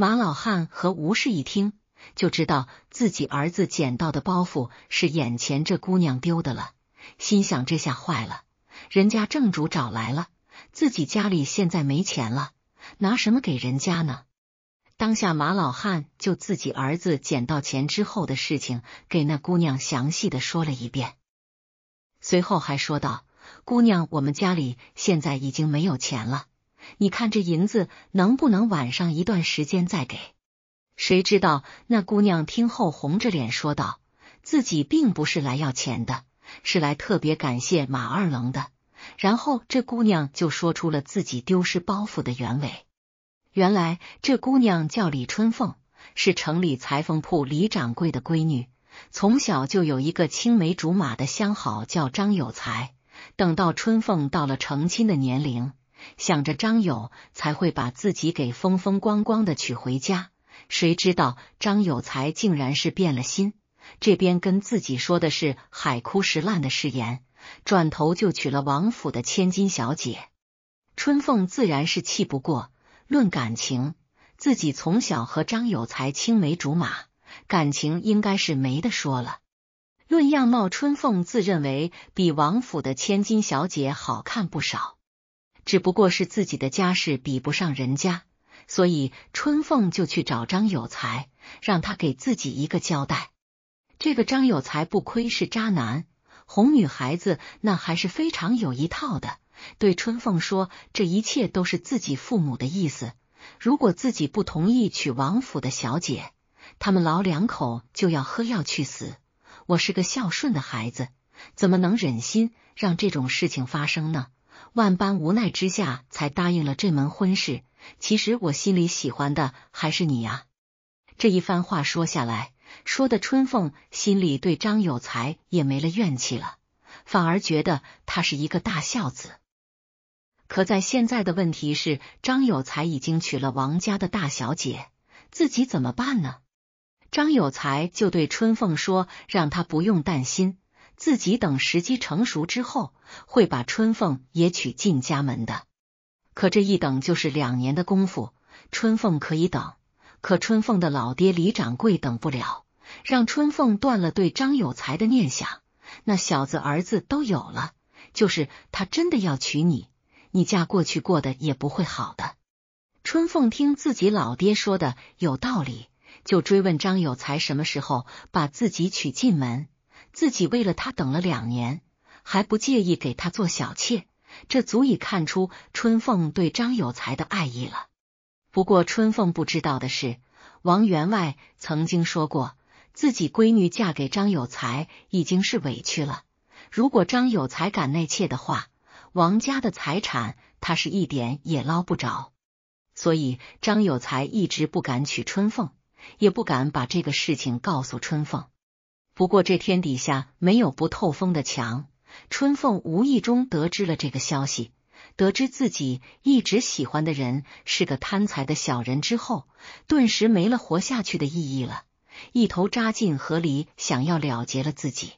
马老汉和吴氏一听就知道自己儿子捡到的包袱是眼前这姑娘丢的了，心想这下坏了，人家正主找来了，自己家里现在没钱了，拿什么给人家呢？当下马老汉就自己儿子捡到钱之后的事情给那姑娘详细的说了一遍，随后还说道：“姑娘，我们家里现在已经没有钱了。”你看这银子能不能晚上一段时间再给？谁知道那姑娘听后红着脸说道：“自己并不是来要钱的，是来特别感谢马二楞的。”然后这姑娘就说出了自己丢失包袱的原委。原来这姑娘叫李春凤，是城里裁缝铺李掌柜的闺女，从小就有一个青梅竹马的相好叫张有才。等到春凤到了成亲的年龄。想着张有才会把自己给风风光光的娶回家，谁知道张有才竟然是变了心，这边跟自己说的是海枯石烂的誓言，转头就娶了王府的千金小姐春凤，自然是气不过。论感情，自己从小和张有才青梅竹马，感情应该是没得说了。论样貌，春凤自认为比王府的千金小姐好看不少。只不过是自己的家事比不上人家，所以春凤就去找张有才，让他给自己一个交代。这个张有才不亏是渣男，哄女孩子那还是非常有一套的。对春凤说，这一切都是自己父母的意思，如果自己不同意娶王府的小姐，他们老两口就要喝药去死。我是个孝顺的孩子，怎么能忍心让这种事情发生呢？万般无奈之下，才答应了这门婚事。其实我心里喜欢的还是你呀。这一番话说下来，说的春凤心里对张有才也没了怨气了，反而觉得他是一个大孝子。可，在现在的问题是，张有才已经娶了王家的大小姐，自己怎么办呢？张有才就对春凤说：“让他不用担心。”自己等时机成熟之后，会把春凤也娶进家门的。可这一等就是两年的功夫，春凤可以等，可春凤的老爹李掌柜等不了，让春凤断了对张有才的念想。那小子儿子都有了，就是他真的要娶你，你嫁过去过得也不会好的。春凤听自己老爹说的有道理，就追问张有才什么时候把自己娶进门。自己为了他等了两年，还不介意给他做小妾，这足以看出春凤对张有才的爱意了。不过春凤不知道的是，王员外曾经说过，自己闺女嫁给张有才已经是委屈了。如果张有才敢内妾的话，王家的财产他是一点也捞不着。所以张有才一直不敢娶春凤，也不敢把这个事情告诉春凤。不过这天底下没有不透风的墙，春凤无意中得知了这个消息，得知自己一直喜欢的人是个贪财的小人之后，顿时没了活下去的意义了，一头扎进河里，想要了结了自己。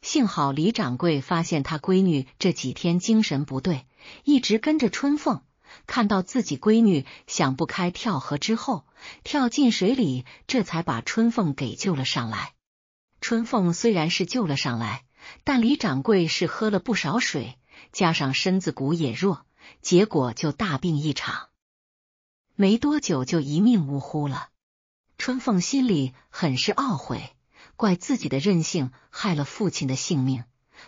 幸好李掌柜发现他闺女这几天精神不对，一直跟着春凤，看到自己闺女想不开跳河之后，跳进水里，这才把春凤给救了上来。春凤虽然是救了上来，但李掌柜是喝了不少水，加上身子骨也弱，结果就大病一场，没多久就一命呜呼了。春凤心里很是懊悔，怪自己的任性害了父亲的性命。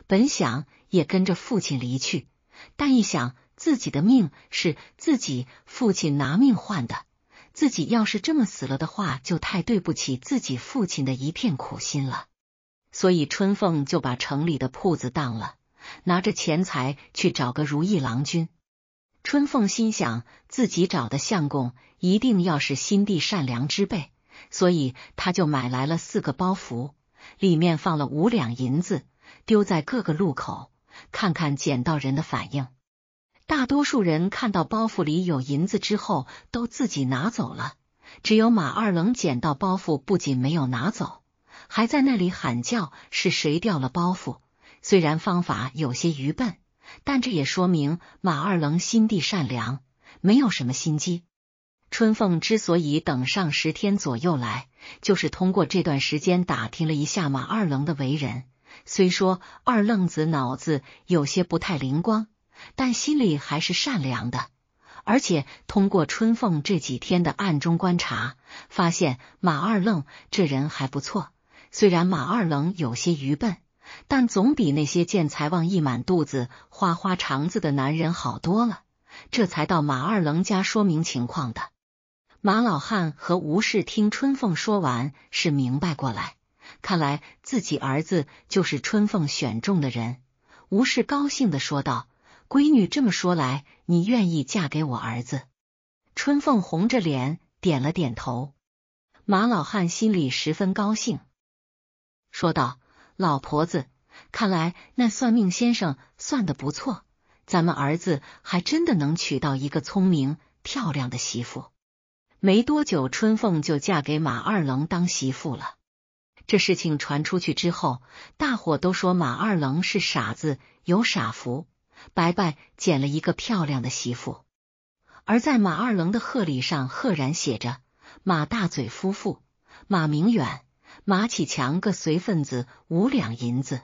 本想也跟着父亲离去，但一想自己的命是自己父亲拿命换的。自己要是这么死了的话，就太对不起自己父亲的一片苦心了。所以春凤就把城里的铺子当了，拿着钱财去找个如意郎君。春凤心想，自己找的相公一定要是心地善良之辈，所以他就买来了四个包袱，里面放了五两银子，丢在各个路口，看看捡到人的反应。大多数人看到包袱里有银子之后，都自己拿走了。只有马二愣捡到包袱，不仅没有拿走，还在那里喊叫是谁掉了包袱。虽然方法有些愚笨，但这也说明马二愣心地善良，没有什么心机。春凤之所以等上十天左右来，就是通过这段时间打听了一下马二愣的为人。虽说二愣子脑子有些不太灵光。但心里还是善良的，而且通过春凤这几天的暗中观察，发现马二愣这人还不错。虽然马二愣有些愚笨，但总比那些见财忘义、满肚子花花肠子的男人好多了。这才到马二愣家说明情况的。马老汉和吴氏听春凤说完，是明白过来，看来自己儿子就是春凤选中的人。吴氏高兴的说道。闺女这么说来，你愿意嫁给我儿子？春凤红着脸点了点头。马老汉心里十分高兴，说道：“老婆子，看来那算命先生算的不错，咱们儿子还真的能娶到一个聪明漂亮的媳妇。”没多久，春凤就嫁给马二愣当媳妇了。这事情传出去之后，大伙都说马二愣是傻子，有傻福。白白捡了一个漂亮的媳妇，而在马二楞的贺礼上，赫然写着马大嘴夫妇、马明远、马启强各随份子五两银子。